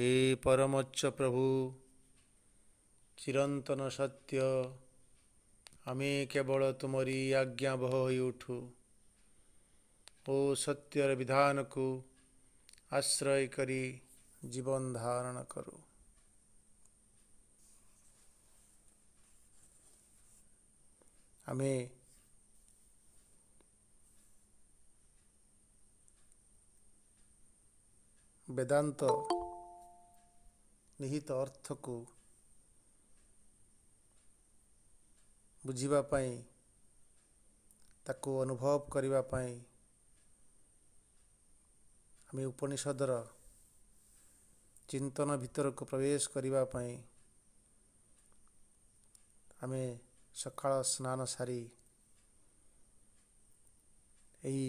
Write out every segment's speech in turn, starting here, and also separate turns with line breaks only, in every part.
ହେ ପରମଚ୍ଚ ପ୍ରଭୁ ଚିରନ୍ତନ ସତ୍ୟ ଆମେ କେବଳ ତୁମରି ଆଜ୍ଞା ବହ ହୋଇ ଉଠୁ ଓ ସତ୍ୟର ବିଧାନକୁ ଆଶ୍ରୟ କରି ଜୀବନ ଧାରଣ କରୁ ଆମେ ବେଦାନ୍ତ ନିହିତ ଅର୍ଥକୁ ବୁଝିବା ପାଇଁ ତାକୁ ଅନୁଭବ କରିବା ପାଇଁ ଆମେ ଉପନିଷଦର ଚିନ୍ତନ ଭିତରକୁ ପ୍ରବେଶ କରିବା ପାଇଁ ଆମେ ସକାଳ ସ୍ନାନ ସାରି ଏହି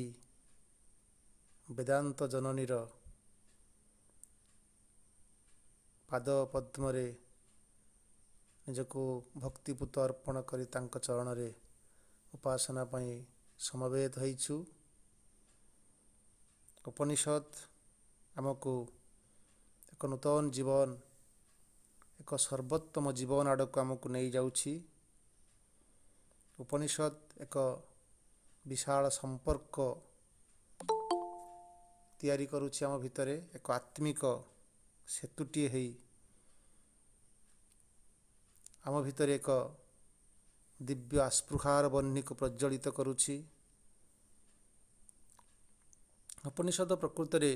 ବେଦାନ୍ତ ଜନନୀର ପାଦ ପଦ୍ମରେ ନିଜକୁ ଭକ୍ତିପୂତ ଅର୍ପଣ କରି ତାଙ୍କ ଚରଣରେ ଉପାସନା ପାଇଁ ସମବେତ ହୋଇଛୁ ଉପନିଷଦ ଆମକୁ ଏକ ନୂତନ ଜୀବନ ଏକ ସର୍ବୋତ୍ତମ ଜୀବନ ଆଡ଼କୁ ଆମକୁ ନେଇଯାଉଛି ଉପନିଷଦ ଏକ ବିଶାଳ ସମ୍ପର୍କ ତିଆରି କରୁଛି ଆମ ଭିତରେ ଏକ ଆତ୍ମିକ ସେତୁଟିଏ ହେଇ ଆମ ଭିତରେ ଏକ ଦିବ୍ୟ ଆସ୍ପୃହାର ବହ୍ନିକୁ ପ୍ରଜ୍ଜଳିତ କରୁଛି ଉପନିଷଦ ପ୍ରକୃତରେ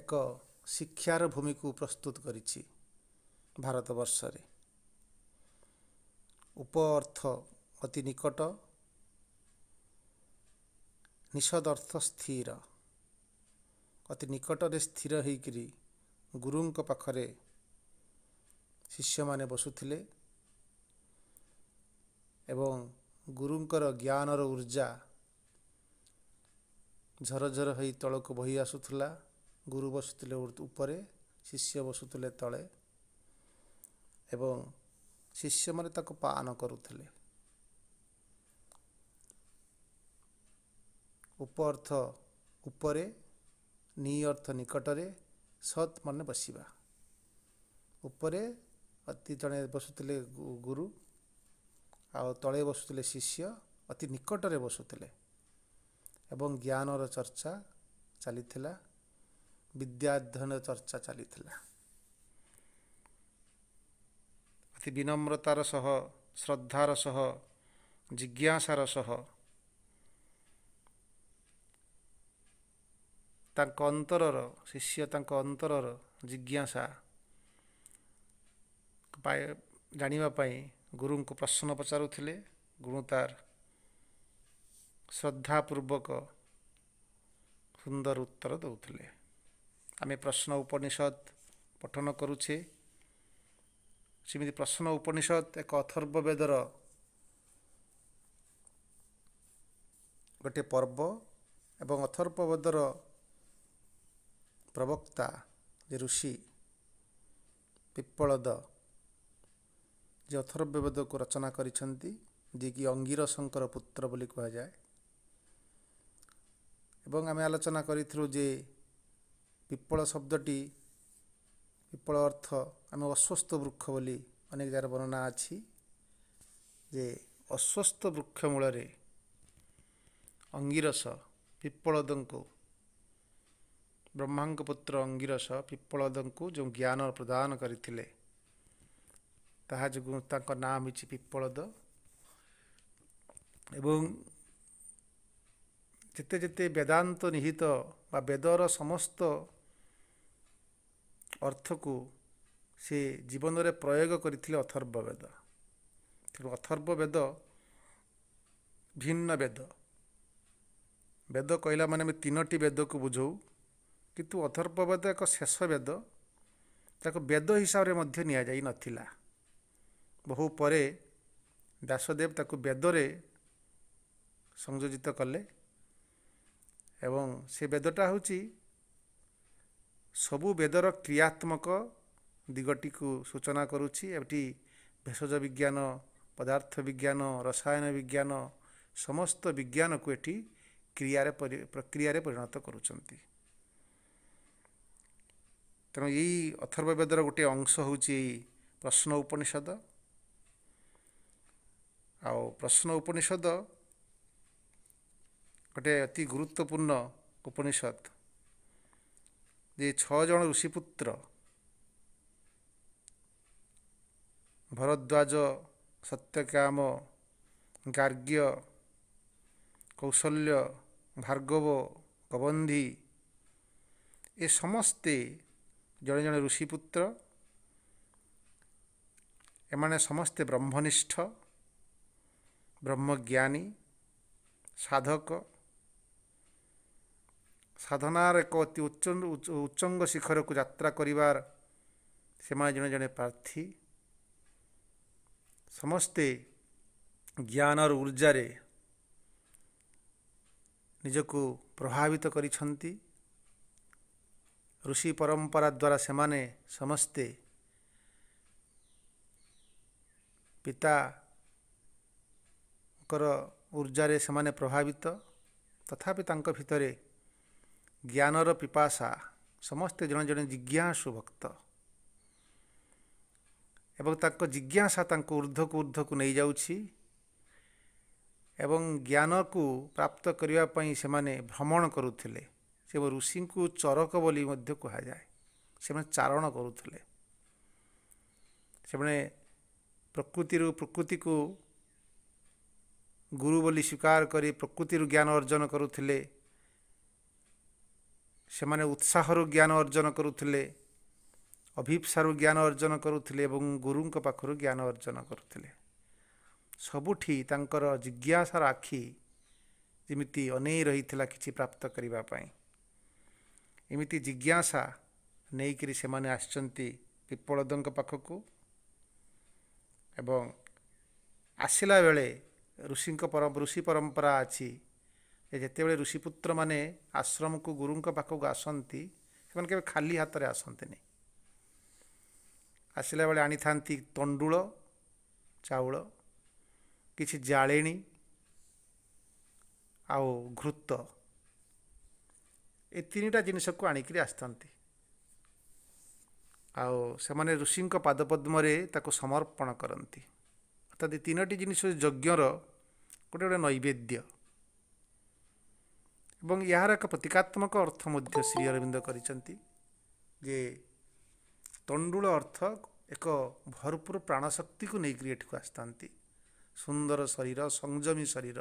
ଏକ ଶିକ୍ଷାର ଭୂମିକୁ ପ୍ରସ୍ତୁତ କରିଛି ଭାରତବର୍ଷରେ ଉପ ଅର୍ଥ ଅତି ନିକଟ ନିଷଦ ଅର୍ଥ ସ୍ଥିର ଅତି ନିକଟରେ ସ୍ଥିର ହୋଇକରି ଗୁରୁଙ୍କ ପାଖରେ ଶିଷ୍ୟମାନେ ବସୁଥିଲେ ଏବଂ ଗୁରୁଙ୍କର ଜ୍ଞାନର ଉର୍ଜା ଝରଝର ହୋଇ ତଳକୁ ବହି ଆସୁଥିଲା ଗୁରୁ ବସୁଥିଲେ ଉପରେ ଶିଷ୍ୟ ବସୁଥିଲେ ତଳେ ଏବଂ ଶିଷ୍ୟମାନେ ତାକୁ ପାନ କରୁଥିଲେ ଉପ ଅର୍ଥ ଉପରେ ନିଅର୍ଥ ନିକଟରେ ସତ୍ ମନେ ବସିବା ଉପରେ ଅତି ଜଣେ ବସୁଥିଲେ ଗୁରୁ ଆଉ ତଳେ ବସୁଥିଲେ ଶିଷ୍ୟ ଅତି ନିକଟରେ ବସୁଥିଲେ ଏବଂ ଜ୍ଞାନର ଚର୍ଚ୍ଚା ଚାଲିଥିଲା ବିଦ୍ୟା ଅଧ୍ୟୟନ ଚର୍ଚ୍ଚା ଚାଲିଥିଲା ଅତି ବିନମ୍ରତାର ସହ ଶ୍ରଦ୍ଧାର ସହ ଜିଜ୍ଞାସାର ସହ ତାଙ୍କ ଅନ୍ତରର ଶିଷ୍ୟ ତାଙ୍କ ଅନ୍ତରର ଜିଜ୍ଞାସା ଜାଣିବା ପାଇଁ ଗୁରୁଙ୍କୁ ପ୍ରଶ୍ନ ପଚାରୁଥିଲେ ଗୁରୁ ତାର ଶ୍ରଦ୍ଧାପୂର୍ବକ ସୁନ୍ଦର ଉତ୍ତର ଦେଉଥିଲେ ଆମେ ପ୍ରଶ୍ନ ଉପନିଷଦ ପଠନ କରୁଛେ ସେମିତି ପ୍ରଶ୍ନ ଉପନିଷଦ ଏକ ଅଥର୍ବ ବେଦର ଗୋଟିଏ ପର୍ବ ଏବଂ ଅଥର୍ବ ବେଦର ପ୍ରବକ୍ତା ଯେ ଋଷି ପିପ୍ପଳଦ ଯେ ଅଥର୍ବ୍ୟବଦକୁ ରଚନା କରିଛନ୍ତି ଯିଏକି ଅଙ୍ଗିରସଙ୍କର ପୁତ୍ର ବୋଲି କୁହାଯାଏ ଏବଂ ଆମେ ଆଲୋଚନା କରିଥିଲୁ ଯେ ପିପ୍ପଳ ଶବ୍ଦଟି ପିପ୍ପଳ ଅର୍ଥ ଆମେ ଅସ୍ୱସ୍ଥ ବୃକ୍ଷ ବୋଲି ଅନେକ ଜାଗାରେ ବର୍ଣ୍ଣନା ଅଛି ଯେ ଅସ୍ୱସ୍ଥ ବୃକ୍ଷ ମୂଳରେ ଅଙ୍ଗିରସ ପିପ୍ପଳଦଙ୍କୁ ବ୍ରହ୍ମାଙ୍କ ପୁତ୍ର ଅଙ୍ଗିରସ ପିପ୍ପଳଦଙ୍କୁ ଯେଉଁ ଜ୍ଞାନ ପ୍ରଦାନ କରିଥିଲେ ତାହା ଯୋଗୁଁ ତାଙ୍କ ନାଁ ହେଇଛି ପିପ୍ପଳଦ ଏବଂ ଯେତେ ଯେତେ ବେଦାନ୍ତ ନିହିତ ବା ବେଦର ସମସ୍ତ ଅର୍ଥକୁ ସେ ଜୀବନରେ ପ୍ରୟୋଗ କରିଥିଲେ ଅଥର୍ବ ବେଦ ତେଣୁ ଅଥର୍ବ ବେଦ ଭିନ୍ନ ବେଦ ବେଦ କହିଲା ମାନେ ଆମେ ତିନୋଟି ବେଦକୁ ବୁଝାଉ କିନ୍ତୁ ଅଥର୍ବବେଦ ଏକ ଶେଷ ବେଦ ତାକୁ ବେଦ ହିସାବରେ ମଧ୍ୟ ନିଆଯାଇ ନଥିଲା ବହୁ ପରେ ଦାସଦେବ ତାକୁ ବେଦରେ ସଂଯୋଜିତ କଲେ ଏବଂ ସେ ବେଦଟା ହେଉଛି ସବୁ ବେଦର କ୍ରିୟାତ୍ମକ ଦିଗଟିକୁ ସୂଚନା କରୁଛି ଏଠି ଭେଷଜ ବିଜ୍ଞାନ ପଦାର୍ଥ ବିଜ୍ଞାନ ରସାୟନ ବିଜ୍ଞାନ ସମସ୍ତ ବିଜ୍ଞାନକୁ ଏଠି କ୍ରିୟାରେ ପ୍ରକ୍ରିୟାରେ ପରିଣତ କରୁଛନ୍ତି ତେଣୁ ଏଇ ଅଥର୍ବ ଗୋଟିଏ ଅଂଶ ହେଉଛି ଏଇ ପ୍ରଶ୍ନ ଉପନିଷଦ ଆଉ ପ୍ରଶ୍ନ ଉପନିଷଦ ଗୋଟେ ଅତି ଗୁରୁତ୍ୱପୂର୍ଣ୍ଣ ଉପନିଷଦ ଯେ ଛଅ ଜଣ ଋଷିପୁତ୍ର ଭରଦ୍ୱାଜ ସତ୍ୟକାମ ଗାର୍ଗ୍ୟ କୌଶଲ୍ୟ ଭାର୍ଗବ ଗବନ୍ଧି ଏ ସମସ୍ତେ ଜଣେ ଜଣେ ଋଷିପୁତ୍ର ଏମାନେ ସମସ୍ତେ ବ୍ରହ୍ମନିଷ୍ଠ ବ୍ରହ୍ମଜ୍ଞାନୀ ସାଧକ ସାଧନାର ଏକ ଅତି ଉଚ୍ଚ ଉଚ୍ଚଙ୍ଗ ଶିଖରକୁ ଯାତ୍ରା କରିବାର ସେମାନେ ଜଣେ ଜଣେ ପ୍ରାର୍ଥୀ ସମସ୍ତେ ଜ୍ଞାନର ଉର୍ଜାରେ ନିଜକୁ ପ୍ରଭାବିତ କରିଛନ୍ତି କୃଷି ପରମ୍ପରା ଦ୍ୱାରା ସେମାନେ ସମସ୍ତେ ପିତାଙ୍କର ଉର୍ଜାରେ ସେମାନେ ପ୍ରଭାବିତ ତଥାପି ତାଙ୍କ ଭିତରେ ଜ୍ଞାନର ପିପାସା ସମସ୍ତେ ଜଣେ ଜଣେ ଜିଜ୍ଞାସୁ ଭକ୍ତ ଏବଂ ତାଙ୍କ ଜିଜ୍ଞାସା ତାଙ୍କୁ ଉର୍ଦ୍ଧକୁ ଉର୍ଦ୍ଧକୁ ନେଇଯାଉଛି ଏବଂ ଜ୍ଞାନକୁ ପ୍ରାପ୍ତ କରିବା ପାଇଁ ସେମାନେ ଭ୍ରମଣ କରୁଥିଲେ ସେ ଋଷିଙ୍କୁ ଚରକ ବୋଲି ମଧ୍ୟ କୁହାଯାଏ ସେମାନେ ଚାରଣ କରୁଥିଲେ ସେମାନେ ପ୍ରକୃତିରୁ ପ୍ରକୃତିକୁ ଗୁରୁ ବୋଲି ସ୍ୱୀକାର କରି ପ୍ରକୃତିରୁ ଜ୍ଞାନ ଅର୍ଜନ କରୁଥିଲେ ସେମାନେ ଉତ୍ସାହରୁ ଜ୍ଞାନ ଅର୍ଜନ କରୁଥିଲେ ଅଭିପ୍ସାରୁ ଜ୍ଞାନ ଅର୍ଜନ କରୁଥିଲେ ଏବଂ ଗୁରୁଙ୍କ ପାଖରୁ ଜ୍ଞାନ ଅର୍ଜନ କରୁଥିଲେ ସବୁଠି ତାଙ୍କର ଜିଜ୍ଞାସାର ଆଖି ଯେମିତି ଅନେଇ ରହିଥିଲା କିଛି ପ୍ରାପ୍ତ କରିବା ପାଇଁ ଏମିତି ଜିଜ୍ଞାସା ନେଇକରି ସେମାନେ ଆସିଛନ୍ତି ପିପଳଦଙ୍କ ପାଖକୁ ଏବଂ ଆସିଲା ବେଳେ ଋଷିଙ୍କ ପର ଋଷି ପରମ୍ପରା ଅଛି ଯେ ଯେତେବେଳେ ଋଷିପୁତ୍ରମାନେ ଆଶ୍ରମକୁ ଗୁରୁଙ୍କ ପାଖକୁ ଆସନ୍ତି ସେମାନେ କେବେ ଖାଲି ହାତରେ ଆସନ୍ତିନି ଆସିଲା ବେଳେ ଆଣିଥାନ୍ତି ତଣ୍ଡୁଳ ଚାଉଳ କିଛି ଜାଳେଣୀ ଆଉ ଘୃତ ଏ ତିନିଟା ଜିନିଷକୁ ଆଣିକିରି ଆସିଥାନ୍ତି ଆଉ ସେମାନେ ଋଷିଙ୍କ ପାଦପଦ୍ମରେ ତାକୁ ସମର୍ପଣ କରନ୍ତି ଅର୍ଥାତ୍ ଏ ତିନୋଟି ଜିନିଷ ଯଜ୍ଞର ଗୋଟିଏ ଗୋଟିଏ ନୈବେଦ୍ୟ ଏବଂ ଏହାର ଏକ ପ୍ରତୀକାତ୍ମକ ଅର୍ଥ ମଧ୍ୟ ଶ୍ରୀ ଅରବିନ୍ଦ କରିଛନ୍ତି ଯେ ତଣ୍ଡୁଳ ଅର୍ଥ ଏକ ଭରପୁର ପ୍ରାଣଶକ୍ତିକୁ ନେଇକରି ଏଠିକୁ ଆସିଥାନ୍ତି ସୁନ୍ଦର ଶରୀର ସଂଯମୀ ଶରୀର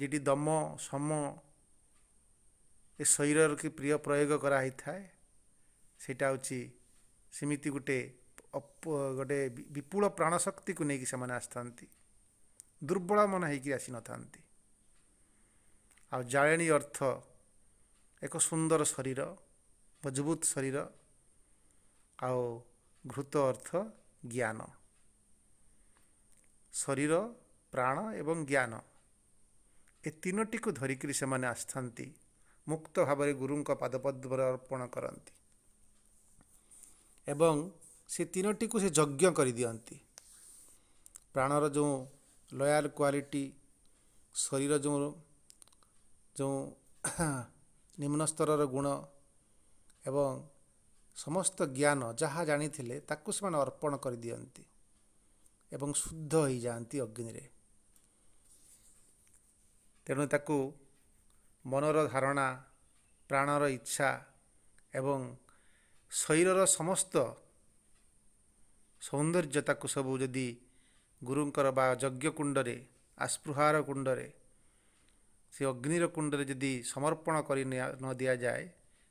ଯେଟି ଦମ ସମ ଏ ଶରୀରର କି ପ୍ରିୟ ପ୍ରୟୋଗ କରାହୋଇଥାଏ ସେଇଟା ହେଉଛି ସେମିତି ଗୋଟେ ଗୋଟେ ବିପୁଳ ପ୍ରାଣଶକ୍ତିକୁ ନେଇକି ସେମାନେ ଆସିଥାନ୍ତି ଦୁର୍ବଳ ମନ ହୋଇକି ଆସିନଥାନ୍ତି ଆଉ ଜାଳେଣୀ ଅର୍ଥ ଏକ ସୁନ୍ଦର ଶରୀର ମଜବୁତ ଶରୀର ଆଉ ଘୃତ ଅର୍ଥ ଜ୍ଞାନ ଶରୀର ପ୍ରାଣ ଏବଂ ଜ୍ଞାନ ଏ ତିନୋଟିକୁ ଧରିକିରି ସେମାନେ ଆସିଥାନ୍ତି ମୁକ୍ତ ଭାବରେ ଗୁରୁଙ୍କ ପାଦପଦ୍ମରେ ଅର୍ପଣ କରନ୍ତି ଏବଂ ସେ ତିନୋଟିକୁ ସେ ଯଜ୍ଞ କରିଦିଅନ୍ତି ପ୍ରାଣର ଯେଉଁ ଲୟାଲ କ୍ୱାଲିଟି ଶରୀର ଯେଉଁ ଯେଉଁ ନିମ୍ନ ସ୍ତରର ଗୁଣ ଏବଂ ସମସ୍ତ ଜ୍ଞାନ ଯାହା ଜାଣିଥିଲେ ତାକୁ ସେମାନେ ଅର୍ପଣ କରିଦିଅନ୍ତି ଏବଂ ଶୁଦ୍ଧ ହୋଇଯାଆନ୍ତି ଅଗ୍ନିରେ ତେଣୁ ତାକୁ ମନର ଧାରଣା ପ୍ରାଣର ଇଚ୍ଛା ଏବଂ ଶରୀରର ସମସ୍ତ ସୌନ୍ଦର୍ଯ୍ୟତାକୁ ସବୁ ଯଦି ଗୁରୁଙ୍କର ବା ଯଜ୍ଞ କୁଣ୍ଡରେ ଆସ୍ପୃହାର କୁଣ୍ଡରେ ସେ ଅଗ୍ନିର କୁଣ୍ଡରେ ଯଦି ସମର୍ପଣ କରି ନ ଦିଆଯାଏ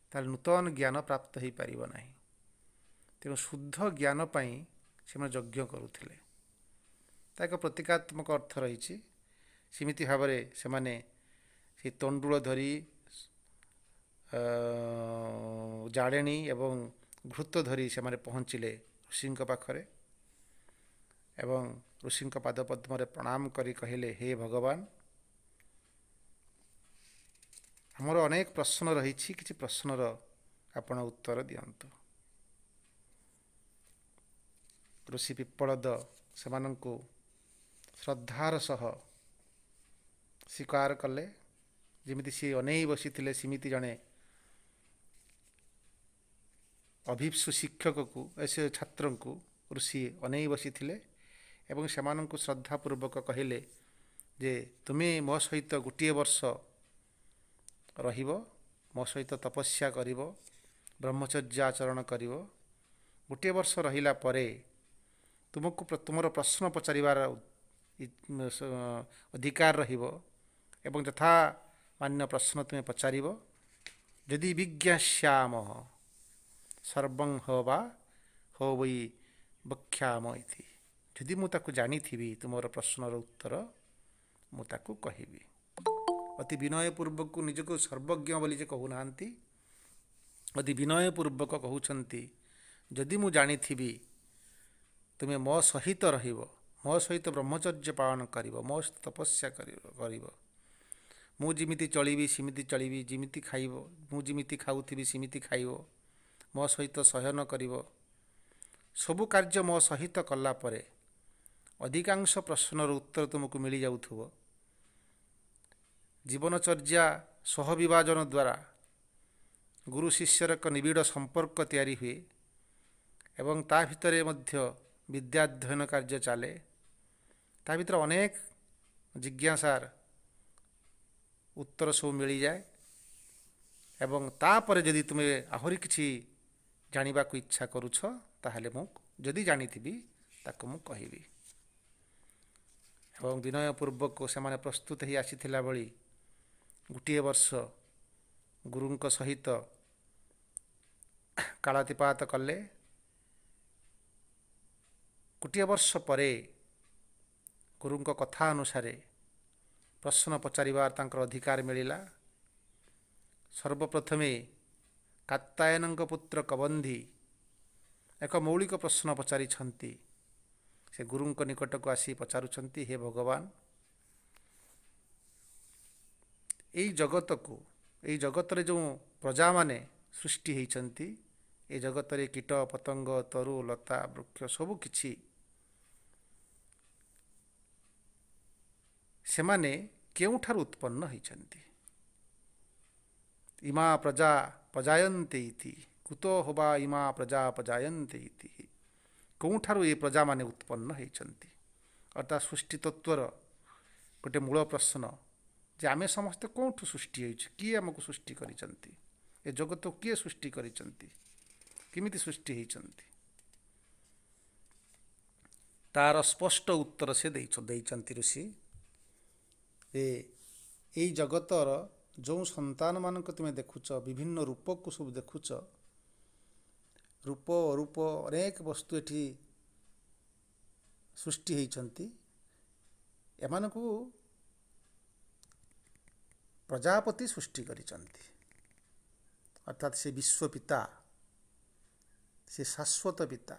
ତାହେଲେ ନୂତନ ଜ୍ଞାନ ପ୍ରାପ୍ତ ହୋଇପାରିବ ନାହିଁ ତେଣୁ ଶୁଦ୍ଧ ଜ୍ଞାନ ପାଇଁ ସେମାନେ ଯଜ୍ଞ କରୁଥିଲେ ତା ଏକ ପ୍ରତୀକାତ୍ମକ ଅର୍ଥ ରହିଛି ସେମିତି ଭାବରେ ସେମାନେ ସେ ତଣ୍ଡୁଳ ଧରି ଜାଳେଣି ଏବଂ ଘୃତ ଧରି ସେମାନେ ପହଞ୍ଚିଲେ ଋଷିଙ୍କ ପାଖରେ ଏବଂ ଋଷିଙ୍କ ପାଦ ପଦ୍ମରେ ପ୍ରଣାମ କରି କହିଲେ ହେ ଭଗବାନ ଆମର ଅନେକ ପ୍ରଶ୍ନ ରହିଛି କିଛି ପ୍ରଶ୍ନର ଆପଣ ଉତ୍ତର ଦିଅନ୍ତୁ ଋଷି ପିପଳଦ ସେମାନଙ୍କୁ ଶ୍ରଦ୍ଧାର ସହ ସ୍ୱୀକାର କଲେ ଯେମିତି ସିଏ ଅନେଇ ବସିଥିଲେ ସେମିତି ଜଣେ ଅଭିପ୍ସୁ ଶିକ୍ଷକକୁ ସେ ଛାତ୍ରଙ୍କୁ ଋଷି ଅନେଇ ବସିଥିଲେ ଏବଂ ସେମାନଙ୍କୁ ଶ୍ରଦ୍ଧାପୂର୍ବକ କହିଲେ ଯେ ତୁମେ ମୋ ସହିତ ଗୋଟିଏ ବର୍ଷ ରହିବ ମୋ ସହିତ ତପସ୍ୟା କରିବ ବ୍ରହ୍ମଚର୍ଯ୍ୟ ଆଚରଣ କରିବ ଗୋଟିଏ ବର୍ଷ ରହିଲା ପରେ ତୁମକୁ ତୁମର ପ୍ରଶ୍ନ ପଚାରିବାର ଅଧିକାର ରହିବ ଏବଂ ଯଥା ମାନ୍ୟ ପ୍ରଶ୍ନ ତୁମେ ପଚାରିବ ଯଦି ବିଜ୍ଞାସ୍ୟାମ ସର୍ବଂ ହ ବା ହୋ ବୈ ବକ୍ଷ୍ୟାମ ଇତି ଯଦି ମୁଁ ତାକୁ ଜାଣିଥିବି ତୁମର ପ୍ରଶ୍ନର ଉତ୍ତର ମୁଁ ତାକୁ କହିବି ଅତି ବିନୟପୂର୍ବକ ନିଜକୁ ସର୍ବଜ୍ଞ ବୋଲି ଯେ କହୁନାହାନ୍ତି ଅତି ବିନୟପୂର୍ବକ କହୁଛନ୍ତି ଯଦି ମୁଁ ଜାଣିଥିବି ତୁମେ ମୋ ସହିତ ରହିବ ମୋ ସହିତ ବ୍ରହ୍ମଚର୍ଯ୍ୟ ପାଳନ କରିବ ମୋ ସହିତ ତପସ୍ୟା କରିବ କରିବ ମୁଁ ଯେମିତି ଚଳିବି ସେମିତି ଚଳିବି ଯେମିତି ଖାଇବ ମୁଁ ଯେମିତି ଖାଉଥିବି ସେମିତି ଖାଇବ ମୋ ସହିତ ସହନ କରିବ ସବୁ କାର୍ଯ୍ୟ ମୋ ସହିତ କଲା ପରେ ଅଧିକାଂଶ ପ୍ରଶ୍ନର ଉତ୍ତର ତୁମକୁ ମିଳିଯାଉଥିବ ଜୀବନଚର୍ଯ୍ୟା ସହବିଭାଜନ ଦ୍ୱାରା ଗୁରୁ ଶିଷ୍ୟର ଏକ ନିବିଡ଼ ସମ୍ପର୍କ ତିଆରି ହୁଏ ଏବଂ ତା ଭିତରେ ମଧ୍ୟ ବିଦ୍ୟାଧ୍ୟୟନ କାର୍ଯ୍ୟ ଚାଲେ ତା ଭିତରେ ଅନେକ ଜିଜ୍ଞାସାର ଉତ୍ତର ସବୁ ମିଳିଯାଏ ଏବଂ ତାପରେ ଯଦି ତୁମେ ଆହୁରି କିଛି ଜାଣିବାକୁ ଇଚ୍ଛା କରୁଛ ତାହେଲେ ମୁଁ ଯଦି ଜାଣିଥିବି ତାକୁ ମୁଁ କହିବି ଏବଂ ବିନୟ ପୂର୍ବକୁ ସେମାନେ ପ୍ରସ୍ତୁତ ହୋଇ ଆସିଥିଲା ଭଳି ଗୋଟିଏ ବର୍ଷ ଗୁରୁଙ୍କ ସହିତ କାଳାତିପାତ କଲେ ଗୋଟିଏ ବର୍ଷ ପରେ ଗୁରୁଙ୍କ କଥା ଅନୁସାରେ ପ୍ରଶ୍ନ ପଚାରିବାର ତାଙ୍କର ଅଧିକାର ମିଳିଲା ସର୍ବପ୍ରଥମେ କାତ୍ତାୟନଙ୍କ ପୁତ୍ର କବନ୍ଧି ଏକ ମୌଳିକ ପ୍ରଶ୍ନ ପଚାରିଛନ୍ତି ସେ ଗୁରୁଙ୍କ ନିକଟକୁ ଆସି ପଚାରୁଛନ୍ତି ହେ ଭଗବାନ ଏଇ ଜଗତକୁ ଏଇ ଜଗତରେ ଯେଉଁ ପ୍ରଜାମାନେ ସୃଷ୍ଟି ହୋଇଛନ୍ତି ଏ ଜଗତରେ କୀଟ ପତଙ୍ଗ ତରୁ ଲତା ବୃକ୍ଷ ସବୁ କିଛି ସେମାନେ କେଉଁଠାରୁ ଉତ୍ପନ୍ନ ହୋଇଛନ୍ତି ଇମା ପ୍ରଜା ପଜାୟନ୍ତେ ଇତି କୁତ ହେବା ଇମା ପ୍ରଜା ପଜାୟନ୍ତେ ଇତି କେଉଁଠାରୁ ଏ ପ୍ରଜାମାନେ ଉତ୍ପନ୍ନ ହୋଇଛନ୍ତି ଅର୍ଥାତ୍ ସୃଷ୍ଟି ସୃଷ୍ଟିତତ୍ଵର ଗୋଟିଏ ମୂଳ ପ୍ରଶ୍ନ ଯେ ଆମେ ସମସ୍ତେ କେଉଁଠୁ ସୃଷ୍ଟି ହୋଇଛୁ କିଏ ଆମକୁ ସୃଷ୍ଟି କରିଛନ୍ତି ଏ ଜଗତ କିଏ ସୃଷ୍ଟି କରିଛନ୍ତି କେମିତି ସୃଷ୍ଟି ହୋଇଛନ୍ତି ତାର ସ୍ପଷ୍ଟ ଉତ୍ତର ସେ ଦେଇଛନ୍ତି ଋଷି ଯେ ଏଇ ଜଗତର ଯେଉଁ ସନ୍ତାନମାନଙ୍କୁ ତୁମେ ଦେଖୁଛ ବିଭିନ୍ନ ରୂପକୁ ସବୁ ଦେଖୁଛ ରୂପ ଅରୂପ ଅନେକ ବସ୍ତୁ ଏଠି ସୃଷ୍ଟି ହୋଇଛନ୍ତି ଏମାନଙ୍କୁ ପ୍ରଜାପତି ସୃଷ୍ଟି କରିଛନ୍ତି ଅର୍ଥାତ୍ ସେ ବିଶ୍ୱ ପିତା ସେ ଶାଶ୍ୱତ ପିତା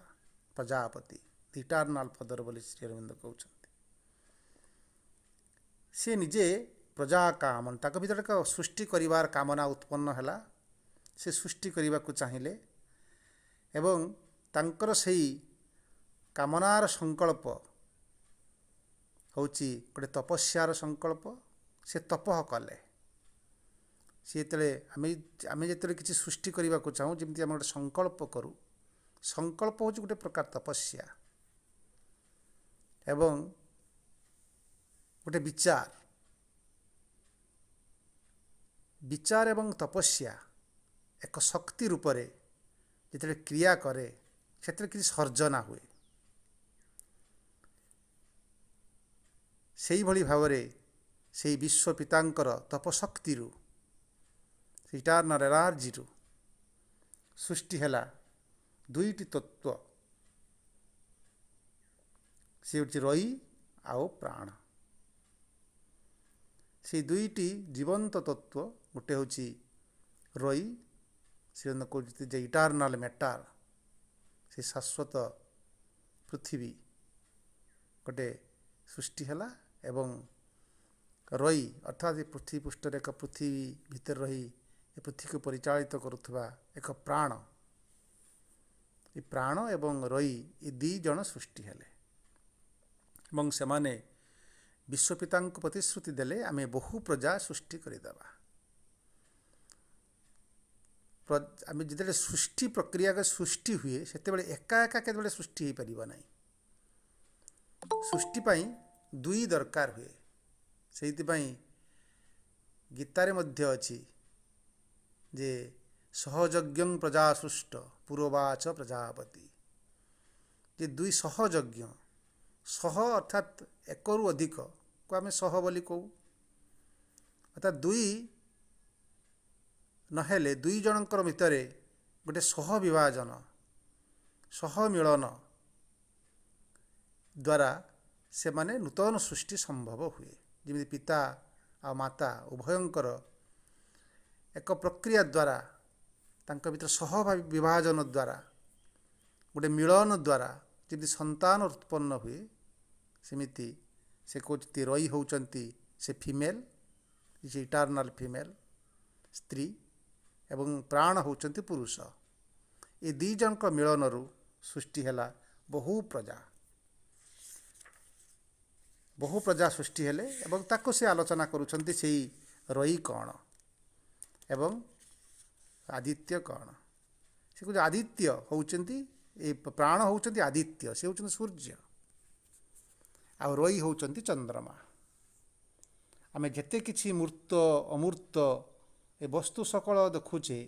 ପ୍ରଜାପତି ଇଟାର୍ନାଲ୍ ଫଦର ବୋଲି ଶ୍ରୀ ଅରବିନ୍ଦ କହୁଛନ୍ତି ସେ ନିଜେ ପ୍ରଜା କାମନ ତାଙ୍କ ଭିତରେ ଏକ ସୃଷ୍ଟି କରିବାର କାମନା ଉତ୍ପନ୍ନ ହେଲା ସେ ସୃଷ୍ଟି କରିବାକୁ ଚାହିଁଲେ ଏବଂ ତାଙ୍କର ସେଇ କାମନାର ସଂକଳ୍ପ ହେଉଛି ଗୋଟେ ତପସ୍ୟାର ସଂକଳ୍ପ ସେ ତପହ କଲେ ସେ ଯେତେବେଳେ ଆମେ ଆମେ ଯେତେବେଳେ କିଛି ସୃଷ୍ଟି କରିବାକୁ ଚାହୁଁ ଯେମିତି ଆମେ ଗୋଟେ ସଂକଳ୍ପ କରୁ ସଂକଳ୍ପ ହେଉଛି ଗୋଟେ ପ୍ରକାର ତପସ୍ୟା ଏବଂ ଗୋଟେ ବିଚାର ବିଚାର ଏବଂ ତପସ୍ୟା ଏକ ଶକ୍ତି ରୂପରେ ଯେତେବେଳେ କ୍ରିୟା କରେ ସେଥିରେ କିଛି ସର୍ଜନା ହୁଏ ସେହିଭଳି ଭାବରେ ସେହି ବିଶ୍ୱ ପିତାଙ୍କର ତପଶକ୍ତିରୁ ରିଟର୍ନର ଏନର୍ଜିରୁ ସୃଷ୍ଟି ହେଲା ଦୁଇଟି ତତ୍ତ୍ୱ ସେ ହେଉଛି ରହି ଆଉ ପ୍ରାଣ ସେଇ ଦୁଇଟି ଜୀବନ୍ତ ତତ୍ତ୍ୱ ଗୋଟେ ହେଉଛି ରହି ସେ କହୁଛନ୍ତି ଯେ ଇଟାର୍ନାଲ୍ ମ୍ୟାଟର୍ ସେ ଶାଶ୍ୱତ ପୃଥିବୀ ଗୋଟେ ସୃଷ୍ଟି ହେଲା ଏବଂ ରହି ଅର୍ଥାତ୍ ଏ ପୃଥିବୀ ପୃଷ୍ଠରେ ଏକ ପୃଥିବୀ ଭିତରେ ରହି ଏ ପୃଥିବୀକୁ ପରିଚାଳିତ କରୁଥିବା ଏକ ପ୍ରାଣ ଏ ପ୍ରାଣ ଏବଂ ରହି ଏ ଦୁଇ ଜଣ ସୃଷ୍ଟି ହେଲେ ଏବଂ ସେମାନେ ବିଶ୍ୱପିତାଙ୍କ ପ୍ରତିଶ୍ରୁତି ଦେଲେ ଆମେ ବହୁ ପ୍ରଜା ସୃଷ୍ଟି କରିଦେବା ଆମେ ଯେତେବେଳେ ସୃଷ୍ଟି ପ୍ରକ୍ରିୟା ସୃଷ୍ଟି ହୁଏ ସେତେବେଳେ ଏକା ଏକା କେତେବେଳେ ସୃଷ୍ଟି ହୋଇପାରିବ ନାହିଁ ସୃଷ୍ଟି ପାଇଁ ଦୁଇ ଦରକାର ହୁଏ ସେଇଥିପାଇଁ ଗୀତାରେ ମଧ୍ୟ ଅଛି ଯେ ସହଯଜ୍ଞ ପ୍ରଜା ସୃଷ୍ଟ ପୂର୍ବାଚ ପ୍ରଜାପତି ଯେ ଦୁଇ ସହଯଜ୍ଞ ସହ ଅର୍ଥାତ୍ ଏକରୁ ଅଧିକ କୁ ଆମେ ସହ ବୋଲି କହୁ ଅର୍ଥାତ୍ ଦୁଇ ନହେଲେ ଦୁଇ ଜଣଙ୍କର ଭିତରେ ଗୋଟେ ସହ ବିଭାଜନ ସହ ମିଳନ ଦ୍ୱାରା ସେମାନେ ନୂତନ ସୃଷ୍ଟି ସମ୍ଭବ ହୁଏ ଯେମିତି ପିତା ଆଉ ମାତା ଉଭୟଙ୍କର ଏକ ପ୍ରକ୍ରିୟା ଦ୍ୱାରା ତାଙ୍କ ଭିତରେ ସହ ବିଭାଜନ ଦ୍ୱାରା ଗୋଟେ ମିଳନ ଦ୍ୱାରା ଯେମିତି ସନ୍ତାନ ଉତ୍ପନ୍ନ ହୁଏ ସେମିତି ସେ କହୁଛନ୍ତି ରହି ହେଉଛନ୍ତି ସେ ଫିମେଲ୍ ଇଜ୍ ଇଟର୍ନାଲ୍ ଫିମେଲ୍ ସ୍ତ୍ରୀ ଏବଂ ପ୍ରାଣ ହେଉଛନ୍ତି ପୁରୁଷ ଏ ଦୁଇ ଜଣଙ୍କ ମିଳନରୁ ସୃଷ୍ଟି ହେଲା ବହୁ ପ୍ରଜା ବହୁ ପ୍ରଜା ସୃଷ୍ଟି ହେଲେ ଏବଂ ତାକୁ ସେ ଆଲୋଚନା କରୁଛନ୍ତି ସେଇ ରହି କ'ଣ ଏବଂ ଆଦିତ୍ୟ କ'ଣ ସେ କହୁଛନ୍ତି ଆଦିତ୍ୟ ହେଉଛନ୍ତି ଏ ପ୍ରାଣ ହେଉଛନ୍ତି ଆଦିତ୍ୟ ସେ ହେଉଛନ୍ତି ସୂର୍ଯ୍ୟ ଆଉ ରୋଇ ହେଉଛନ୍ତି ଚନ୍ଦ୍ରମା ଆମେ ଯେତେ କିଛି ମୃତ ଅମୃତ ଏ ବସ୍ତୁ ସକଳ ଦେଖୁଛେ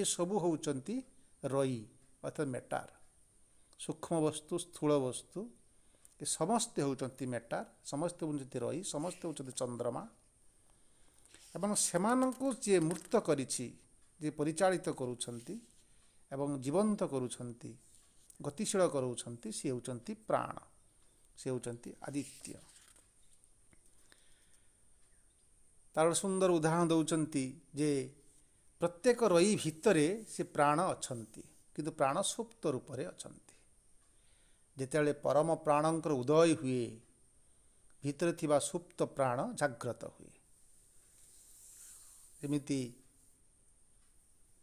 ଏସବୁ ହେଉଛନ୍ତି ରୋଇ ଅର୍ଥାତ୍ ମେଟାର ସୂକ୍ଷ୍ମ ବସ୍ତୁ ସ୍ଥୂଳ ବସ୍ତୁ ଏ ସମସ୍ତେ ହେଉଛନ୍ତି ମେଟାର ସମସ୍ତେ ହେଉଛନ୍ତି ରହି ସମସ୍ତେ ହେଉଛନ୍ତି ଚନ୍ଦ୍ରମା ଏବଂ ସେମାନଙ୍କୁ ଯିଏ ମୃତ କରିଛି ଯିଏ ପରିଚାଳିତ କରୁଛନ୍ତି ଏବଂ ଜୀବନ୍ତ କରୁଛନ୍ତି ଗତିଶୀଳ କରାଉଛନ୍ତି ସିଏ ହେଉଛନ୍ତି ପ୍ରାଣ ସେ ହେଉଛନ୍ତି ଆଦିତ୍ୟ ତା'ର ସୁନ୍ଦର ଉଦାହରଣ ଦେଉଛନ୍ତି ଯେ ପ୍ରତ୍ୟେକ ରହି ଭିତରେ ସେ ପ୍ରାଣ ଅଛନ୍ତି କିନ୍ତୁ ପ୍ରାଣ ସୁପ୍ତ ରୂପରେ ଅଛନ୍ତି ଯେତେବେଳେ ପରମ ପ୍ରାଣଙ୍କର ଉଦୟ ହୁଏ ଭିତରେ ଥିବା ସୁପ୍ତ ପ୍ରାଣ ଜାଗ୍ରତ ହୁଏ ଯେମିତି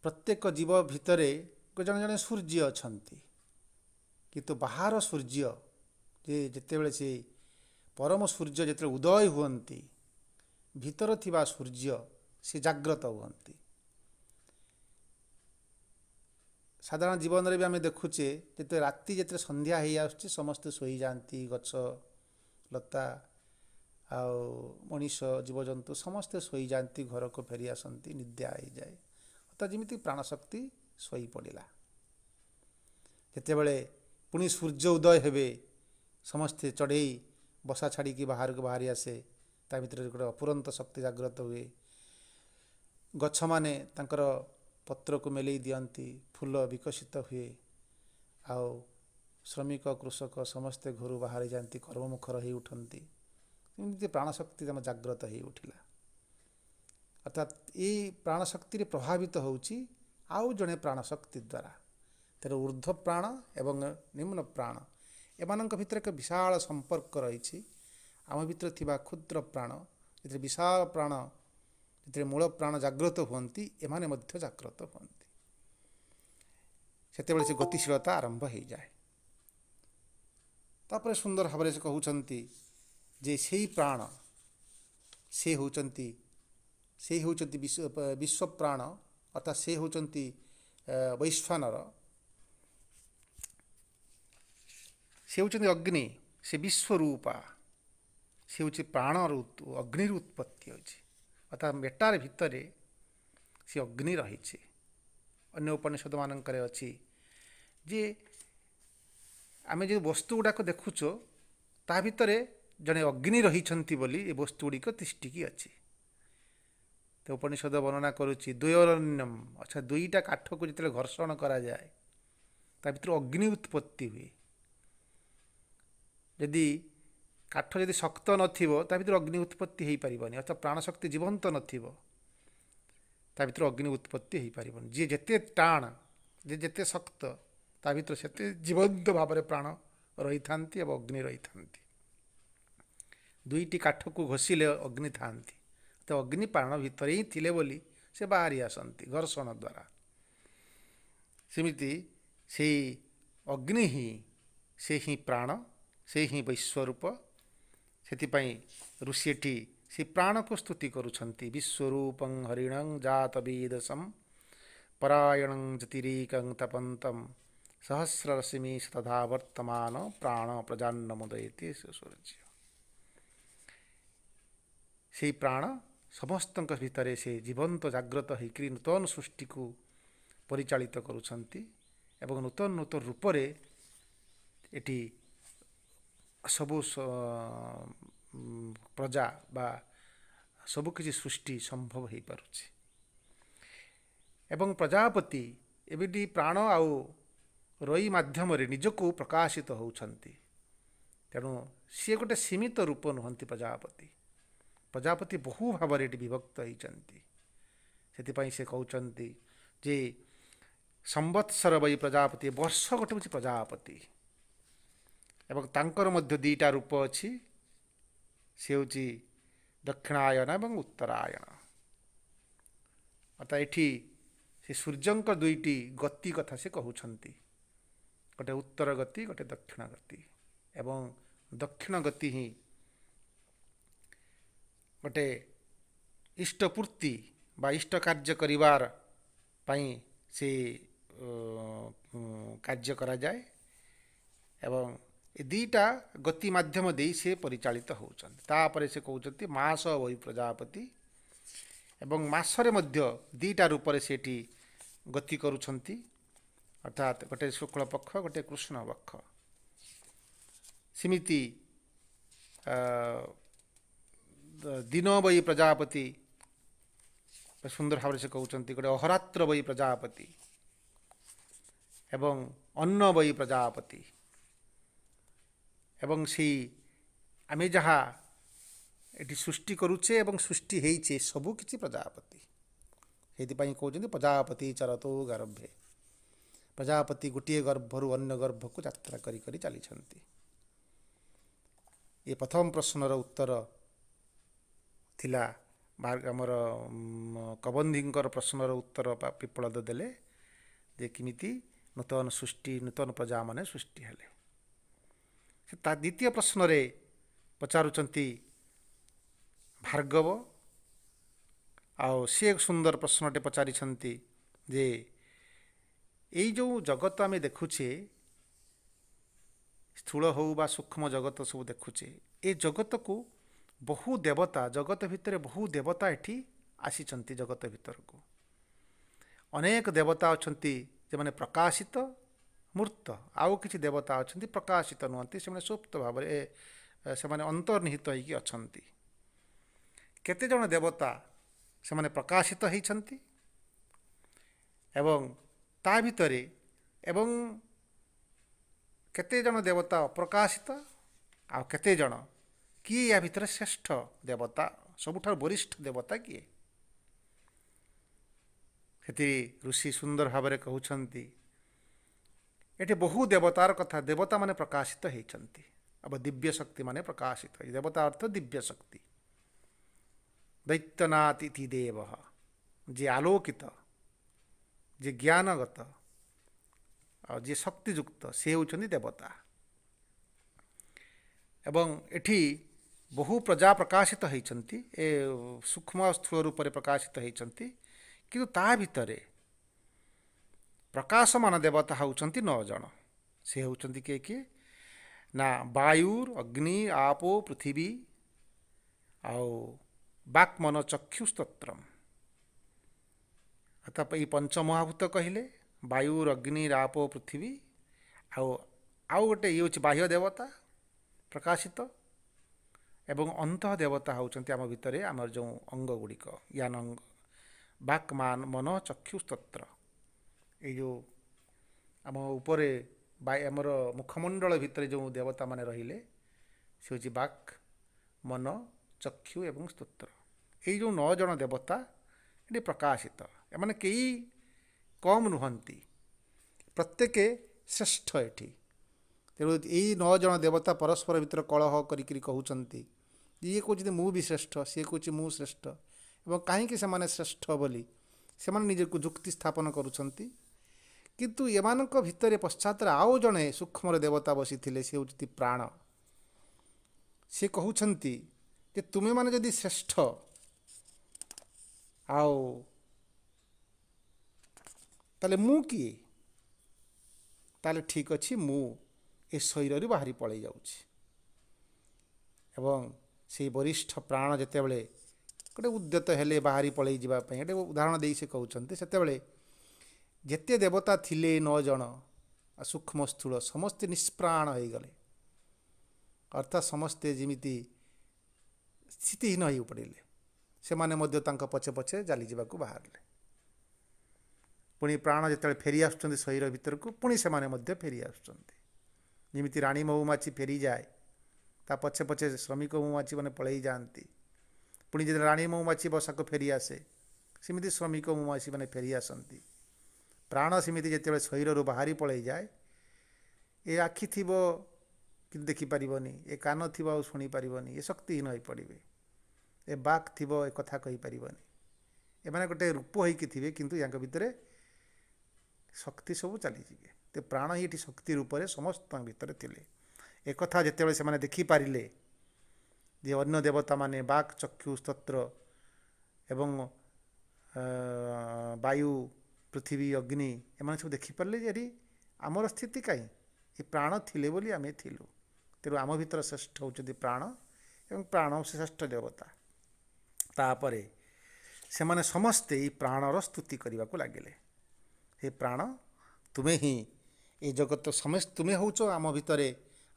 ପ୍ରତ୍ୟେକ ଜୀବ ଭିତରେ ଜଣେ ଜଣେ ସୂର୍ଯ୍ୟ ଅଛନ୍ତି କିନ୍ତୁ ବାହାର ସୂର୍ଯ୍ୟ ଯେ ଯେତେବେଳେ ସେ ପରମ ସୂର୍ଯ୍ୟ ଯେତେବେଳେ ଉଦୟ ହୁଅନ୍ତି ଭିତରେ ଥିବା ସୂର୍ଯ୍ୟ ସେ ଜାଗ୍ରତ ହୁଅନ୍ତି ସାଧାରଣ ଜୀବନରେ ବି ଆମେ ଦେଖୁଛେ ଯେତେବେଳେ ରାତି ଯେତେବେଳେ ସନ୍ଧ୍ୟା ହେଇଆସୁଛି ସମସ୍ତେ ଶୋଇଯାଆନ୍ତି ଗଛ ଲତା ଆଉ ମଣିଷ ଜୀବଜନ୍ତୁ ସମସ୍ତେ ଶୋଇଯାଆନ୍ତି ଘରକୁ ଫେରି ଆସନ୍ତି ନିଦ୍ୟା ହୋଇଯାଏ ତ ଯେମିତି ପ୍ରାଣଶକ୍ତି ଶୋଇପଡ଼ିଲା ଯେତେବେଳେ ପୁଣି ସୂର୍ଯ୍ୟ ଉଦୟ ହେବେ ସମସ୍ତେ ଚଢ଼େଇ ବସା ଛାଡ଼ିକି ବାହାରକୁ ବାହାରି ଆସେ ତା ଭିତରେ ଗୋଟେ ଅପୁରନ୍ତ ଶକ୍ତି ଜାଗ୍ରତ ହୁଏ ଗଛମାନେ ତାଙ୍କର ପତ୍ରକୁ ମେଲେଇ ଦିଅନ୍ତି ଫୁଲ ବିକଶିତ ହୁଏ ଆଉ ଶ୍ରମିକ କୃଷକ ସମସ୍ତେ ଘରୁ ବାହାରି ଯାଆନ୍ତି କର୍ମମୁଖର ହୋଇ ଉଠନ୍ତି ଏମିତି ପ୍ରାଣଶକ୍ତି ଆମ ଜାଗ୍ରତ ହୋଇ ଉଠିଲା ଅର୍ଥାତ୍ ଏଇ ପ୍ରାଣଶକ୍ତିରେ ପ୍ରଭାବିତ ହେଉଛି ଆଉ ଜଣେ ପ୍ରାଣଶକ୍ତି ଦ୍ୱାରା ତେଣୁ ଉର୍ଦ୍ଧ୍ୱ ପ୍ରାଣ ଏବଂ ନିମ୍ନ ପ୍ରାଣ ଏମାନଙ୍କ ଭିତରେ ଏକ ବିଶାଳ ସମ୍ପର୍କ ରହିଛି ଆମ ଭିତରେ ଥିବା କ୍ଷୁଦ୍ର ପ୍ରାଣ ଯେଥିରେ ବିଶାଳ ପ୍ରାଣ ଯେଥିରେ ମୂଳ ପ୍ରାଣ ଜାଗ୍ରତ ହୁଅନ୍ତି ଏମାନେ ମଧ୍ୟ ଜାଗ୍ରତ ହୁଅନ୍ତି ସେତେବେଳେ ସେ ଗତିଶୀଳତା ଆରମ୍ଭ ହୋଇଯାଏ ତାପରେ ସୁନ୍ଦର ଭାବରେ ସେ କହୁଛନ୍ତି ଯେ ସେଇ ପ୍ରାଣ ସେ ହେଉଛନ୍ତି ସେ ହେଉଛନ୍ତି ବିଶ୍ୱ ବିଶ୍ୱପ୍ରାଣ ଅର୍ଥାତ୍ ସେ ହେଉଛନ୍ତି ବୈଶ୍ୱାନର ସେ ହେଉଛନ୍ତି ଅଗ୍ନି ସେ ବିଶ୍ୱରୂପା ସେ ହେଉଛି ପ୍ରାଣର ଅଗ୍ନିର ଉତ୍ପତ୍ତି ହେଉଛି ଅର୍ଥାତ୍ ମେଟାର ଭିତରେ ସେ ଅଗ୍ନି ରହିଛି ଅନ୍ୟ ଉପନିଷଦମାନଙ୍କରେ ଅଛି ଯେ ଆମେ ଯେଉଁ ବସ୍ତୁ ଗୁଡ଼ାକ ଦେଖୁଛ ତା ଭିତରେ ଜଣେ ଅଗ୍ନି ରହିଛନ୍ତି ବୋଲି ଏ ବସ୍ତୁ ଗୁଡ଼ିକ ତିଷ୍ଠିକି ଅଛି ତ ଉପନିଷଦ ବର୍ଣ୍ଣନା କରୁଛି ଦ୍ୱୟରଣ୍ୟମ୍ ଆଚ୍ଛା ଦୁଇଟା କାଠକୁ ଯେତେବେଳେ ଘର୍ଷଣ କରାଯାଏ ତା ଭିତରୁ ଅଗ୍ନି ଉତ୍ପତ୍ତି ହୁଏ जदि काठ जदि शक्त नाभर अग्नि उत्पत्ति पारे अर्थात प्राणशक्ति जीवंत नाभर अग्नि उत्पत्ति पार जी जिते टाण जी जिते शक्त से जीवंत भाव प्राण रही था अग्नि रही था दुईटी काठ को घोषिले अग्नि था अग्नि प्राण भितर ही से बाहरी आसती घर्षण द्वारा सेमती से अग्नि ही से ही प्राण ସେ ହିଁ ବୈଶ୍ୱରୂପ ସେଥିପାଇଁ ଋଷି ଏଠି ସେ ପ୍ରାଣକୁ ସ୍ତୁତି କରୁଛନ୍ତି ବିଶ୍ୱରୂପଂ ହରିଣଂ ଜାତବିଦସମ୍ ପରାୟଣଂ ଜ୍ୟତିରେକଂ ତପନ୍ତମ୍ ସହସ୍ରରଶ୍ମୀ ସଦା ବର୍ତ୍ତମାନ ପ୍ରାଣ ପ୍ରଜାନ୍ନମୋଦୟତି ସେ ସୂର୍ଯ୍ୟ ସେହି ପ୍ରାଣ ସମସ୍ତଙ୍କ ଭିତରେ ସେ ଜୀବନ୍ତ ଜାଗ୍ରତ ହୋଇକରି ନୂତନ ସୃଷ୍ଟିକୁ ପରିଚାଳିତ କରୁଛନ୍ତି ଏବଂ ନୂତନ ନୂତନ ରୂପରେ ଏଠି ସବୁ ପ୍ରଜା ବା ସବୁକିଛି ସୃଷ୍ଟି ସମ୍ଭବ ହୋଇପାରୁଛି ଏବଂ ପ୍ରଜାପତି ଏମିତି ପ୍ରାଣ ଆଉ ରୋଇ ମାଧ୍ୟମରେ ନିଜକୁ ପ୍ରକାଶିତ ହେଉଛନ୍ତି ତେଣୁ ସିଏ ଗୋଟେ ସୀମିତ ରୂପ ନୁହନ୍ତି ପ୍ରଜାପତି ପ୍ରଜାପତି ବହୁ ଭାବରେ ଏଠି ବିଭକ୍ତ ହୋଇଛନ୍ତି ସେଥିପାଇଁ ସେ କହୁଛନ୍ତି ଯେ ସମ୍ବତ୍ସର ବୈ ପ୍ରଜାପତି ବର୍ଷ ଗୋଟେ ହେଉଛି ପ୍ରଜାପତି ଏବଂ ତାଙ୍କର ମଧ୍ୟ ଦୁଇଟା ରୂପ ଅଛି ସେ ହେଉଛି ଦକ୍ଷିଣାୟନ ଏବଂ ଉତ୍ତରାୟଣ ଅର୍ଥାତ୍ ଏଠି ସେ ସୂର୍ଯ୍ୟଙ୍କ ଦୁଇଟି ଗତି କଥା ସେ କହୁଛନ୍ତି ଗୋଟେ ଉତ୍ତର ଗତି ଗୋଟେ ଦକ୍ଷିଣ ଗତି ଏବଂ ଦକ୍ଷିଣ ଗତି ହିଁ ଗୋଟେ ଇଷ୍ଟପୂର୍ତ୍ତି ବା ଇଷ୍ଟ କାର୍ଯ୍ୟ କରିବାର ପାଇଁ ସେ କାର୍ଯ୍ୟ କରାଯାଏ ଏବଂ ଏ ଦୁଇଟା ଗତି ମାଧ୍ୟମ ଦେଇ ସେ ପରିଚାଳିତ ହେଉଛନ୍ତି ତାପରେ ସେ କହୁଛନ୍ତି ମାସ ବହି ପ୍ରଜାପତି ଏବଂ ମାସରେ ମଧ୍ୟ ଦୁଇଟା ରୂପରେ ସେଠି ଗତି କରୁଛନ୍ତି ଅର୍ଥାତ୍ ଗୋଟେ ଶୁକ୍ଳ ପକ୍ଷ ଗୋଟେ କୃଷ୍ଣ ପକ୍ଷ ସେମିତି ଦିନ ବୟୀ ପ୍ରଜାପତି ସୁନ୍ଦର ଭାବରେ ସେ କହୁଛନ୍ତି ଗୋଟେ ଅହରାତ୍ର ବୟୀ ପ୍ରଜାପତି ଏବଂ ଅନ୍ନ ବୟୀ ପ୍ରଜାପତି ଏବଂ ସେଇ ଆମେ ଯାହା ଏଠି ସୃଷ୍ଟି କରୁଛେ ଏବଂ ସୃଷ୍ଟି ହେଇଛେ ସବୁକିଛି ପ୍ରଜାପତି ସେଇଥିପାଇଁ କହୁଛନ୍ତି ପ୍ରଜାପତି ଚରତୋ ଗର୍ଭେ ପ୍ରଜାପତି ଗୋଟିଏ ଗର୍ଭରୁ ଅନ୍ୟ ଗର୍ଭକୁ ଯାତ୍ରା କରି କରି ଚାଲିଛନ୍ତି ଏ ପ୍ରଥମ ପ୍ରଶ୍ନର ଉତ୍ତର ଥିଲା ଆମର କବନ୍ଧିଙ୍କର ପ୍ରଶ୍ନର ଉତ୍ତର ପିପଳଦ ଦେଲେ ଯେ କେମିତି ନୂତନ ସୃଷ୍ଟି ନୂତନ ପ୍ରଜାମାନେ ସୃଷ୍ଟି ହେଲେ ତା ଦ୍ୱିତୀୟ ପ୍ରଶ୍ନରେ ପଚାରୁଛନ୍ତି ଭାର୍ଗବ ଆଉ ସିଏ ଏକ ସୁନ୍ଦର ପ୍ରଶ୍ନଟେ ପଚାରିଛନ୍ତି ଯେ ଏଇ ଯେଉଁ ଜଗତ ଆମେ ଦେଖୁଛେ ସ୍ଥୂଳ ହେଉ ବା ସୂକ୍ଷ୍ମ ଜଗତ ସବୁ ଦେଖୁଛେ ଏ ଜଗତକୁ ବହୁ ଦେବତା ଜଗତ ଭିତରେ ବହୁ ଦେବତା ଏଠି ଆସିଛନ୍ତି ଜଗତ ଭିତରକୁ ଅନେକ ଦେବତା ଅଛନ୍ତି ଯେମାନେ ପ୍ରକାଶିତ ମୂର୍ତ୍ତ ଆଉ କିଛି ଦେବତା ଅଛନ୍ତି ପ୍ରକାଶିତ ନୁହନ୍ତି ସେମାନେ ସୁପ୍ତ ଭାବରେ ସେମାନେ ଅନ୍ତର୍ନିହିତ ହୋଇକି ଅଛନ୍ତି କେତେଜଣ ଦେବତା ସେମାନେ ପ୍ରକାଶିତ ହୋଇଛନ୍ତି ଏବଂ ତା ଭିତରେ ଏବଂ କେତେଜଣ ଦେବତା ଅପ୍ରକାଶିତ ଆଉ କେତେଜଣ କିଏ ୟା ଭିତରେ ଶ୍ରେଷ୍ଠ ଦେବତା ସବୁଠାରୁ ବରିଷ୍ଠ ଦେବତା କିଏ ସେଥିରେ ଋଷି ସୁନ୍ଦର ଭାବରେ କହୁଛନ୍ତି बहु देवतार कथा देवता मैंने प्रकाशित ହୋଇଛନ୍ତି अब दिव्य शक्ति माने प्रकाशित देवता अर्थ दिव्य शक्ति दैत्यनाथ इति देव जी आलोकित जी ज्ञानगत और जे शक्तियुक्त से होती देवता एवं एठी बहु प्रजा प्रकाशित होती सूक्ष्म स्थूल रूप से प्रकाशित होती किंतु ता भितर ପ୍ରକାଶମାନ ଦେବତା ହେଉଛନ୍ତି ନଅ ଜଣ ସେ ହେଉଛନ୍ତି କିଏ କିଏ ନା ବାୟୁର୍ ଅଗ୍ନି ଆପୋ ପୃଥିବୀ ଆଉ ବାକ୍ ମନ ଚକ୍ଷୁ ଚକ୍ଷୁସ୍ତୋତ୍ରମ ତା ଏଇ ପଞ୍ଚମହାଭୂତ କହିଲେ ବାୟୁର୍ ଅଗ୍ନି ରାପୋ ପୃଥିବୀ ଆଉ ଆଉ ଗୋଟେ ଇଏ ହେଉଛି ବାହ୍ୟ ଦେବତା ପ୍ରକାଶିତ ଏବଂ ଅନ୍ତଃ ଦେବତା ହେଉଛନ୍ତି ଆମ ଭିତରେ ଆମର ଯେଉଁ ଅଙ୍ଗ ଅଙ୍ଗଗୁଡ଼ିକ ଜ୍ଞାନ ବାକ୍ ମାନ ମନ ଚକ୍ଷୁ ଚକ୍ଷୁସ୍ତୋତ୍ର ଏଇ ଯେଉଁ ଆମ ଉପରେ ବା ଆମର ମୁଖମଣ୍ଡଳ ଭିତରେ ଯେଉଁ ଦେବତାମାନେ ରହିଲେ ସେ ହେଉଛି ବାକ୍ ମନ ଚକ୍ଷୁ ଏବଂ ସ୍ତୋତ୍ର ଏଇ ଯେଉଁ ନଅ ଜଣ ଦେବତା ଏଠି ପ୍ରକାଶିତ ଏମାନେ କେହି କମ୍ ନୁହନ୍ତି ପ୍ରତ୍ୟେକ ଶ୍ରେଷ୍ଠ ଏଠି ତେଣୁ ଏଇ ନଅ ଜଣ ଦେବତା ପରସ୍ପର ଭିତରେ କଳହ କରିକିରି କହୁଛନ୍ତି ଇଏ କହୁଛନ୍ତି ମୁଁ ବି ଶ୍ରେଷ୍ଠ ସିଏ କହୁଛି ମୁଁ ଶ୍ରେଷ୍ଠ ଏବଂ କାହିଁକି ସେମାନେ ଶ୍ରେଷ୍ଠ ବୋଲି ସେମାନେ ନିଜକୁ ଯୁକ୍ତି ସ୍ଥାପନ କରୁଛନ୍ତି କିନ୍ତୁ ଏମାନଙ୍କ ଭିତରେ ପଶ୍ଚାତରେ ଆଉ ଜଣେ ସୂକ୍ଷ୍ମର ଦେବତା ବସିଥିଲେ ସେ ହେଉଛନ୍ତି ପ୍ରାଣ ସେ କହୁଛନ୍ତି ଯେ ତୁମେମାନେ ଯଦି ଶ୍ରେଷ୍ଠ ଆଉ ତାହେଲେ ମୁଁ କିଏ ତାହେଲେ ଠିକ୍ ଅଛି ମୁଁ ଏ ଶରୀରରୁ ବାହାରି ପଳାଇ ଯାଉଛି ଏବଂ ସେଇ ବରିଷ୍ଠ ପ୍ରାଣ ଯେତେବେଳେ ଗୋଟେ ଉଦ୍ୟତ ହେଲେ ବାହାରି ପଳାଇ ଯିବା ପାଇଁ ଗୋଟେ ଉଦାହରଣ ଦେଇ ସେ କହୁଛନ୍ତି ସେତେବେଳେ ଯେତେ ଦେବତା ଥିଲେ ନଅ ଜଣ ସୂକ୍ଷ୍ମ ସ୍ଥୂଳ ସମସ୍ତେ ନିଷ୍ପ୍ରାଣ ହୋଇଗଲେ ଅର୍ଥାତ୍ ସମସ୍ତେ ଯେମିତି ସ୍ଥିତିହୀନ ହୋଇ ପଡ଼ିଲେ ସେମାନେ ମଧ୍ୟ ତାଙ୍କ ପଛେ ପଛେ ଚାଲିଯିବାକୁ ବାହାରିଲେ ପୁଣି ପ୍ରାଣ ଯେତେବେଳେ ଫେରି ଆସୁଛନ୍ତି ଶରୀର ଭିତରକୁ ପୁଣି ସେମାନେ ମଧ୍ୟ ଫେରି ଆସୁଛନ୍ତି ଯେମିତି ରାଣୀ ମହୁମାଛି ଫେରିଯାଏ ତା ପଛେ ପଛେ ଶ୍ରମିକ ମାନେ ପଳେଇ ଯାଆନ୍ତି ପୁଣି ଯେତେବେଳେ ରାଣୀ ମହୁମାଛି ବସାକୁ ଫେରିଆସେ ସେମିତି ଶ୍ରମିକ ମହୁମାଛିମାନେ ଫେରି ଆସନ୍ତି ପ୍ରାଣ ସେମିତି ଯେତେବେଳେ ଶରୀରରୁ ବାହାରି ପଳାଇଯାଏ ଏ ଆଖି ଥିବ କିନ୍ତୁ ଦେଖିପାରିବନି ଏ କାନ ଥିବ ଆଉ ଶୁଣିପାରିବନି ଏ ଶକ୍ତିହୀନ ହୋଇପଡ଼ିବେ ଏ ବାକ୍ ଥିବ ଏ କଥା କହିପାରିବନି ଏମାନେ ଗୋଟେ ରୂପ ହୋଇକି ଥିବେ କିନ୍ତୁ ୟାଙ୍କ ଭିତରେ ଶକ୍ତି ସବୁ ଚାଲିଯିବେ ତେ ପ୍ରାଣ ହିଁ ଏଠି ଶକ୍ତି ରୂପରେ ସମସ୍ତଙ୍କ ଭିତରେ ଥିଲେ ଏକଥା ଯେତେବେଳେ ସେମାନେ ଦେଖିପାରିଲେ ଯେ ଅନ୍ୟ ଦେବତାମାନେ ବାକ୍ ଚକ୍ଷୁ ସ୍ତୋତ୍ର ଏବଂ ବାୟୁ ପୃଥିବୀ ଅଗ୍ନି ଏମାନେ ସବୁ ଦେଖିପାରିଲେ ଯେ ଏଠି ଆମର ସ୍ଥିତି କାହିଁ ଏ ପ୍ରାଣ ଥିଲେ ବୋଲି ଆମେ ଥିଲୁ ତେଣୁ ଆମ ଭିତରେ ଶ୍ରେଷ୍ଠ ହେଉଛନ୍ତି ପ୍ରାଣ ଏବଂ ପ୍ରାଣ ହେଉଛି ଶ୍ରେଷ୍ଠ ଦେବତା ତାପରେ ସେମାନେ ସମସ୍ତେ ଏଇ ପ୍ରାଣର ସ୍ତୁତି କରିବାକୁ ଲାଗିଲେ ହେ ପ୍ରାଣ ତୁମେ ହିଁ ଏ ଜଗତ ସମସ୍ତ ତୁମେ ହେଉଛ ଆମ ଭିତରେ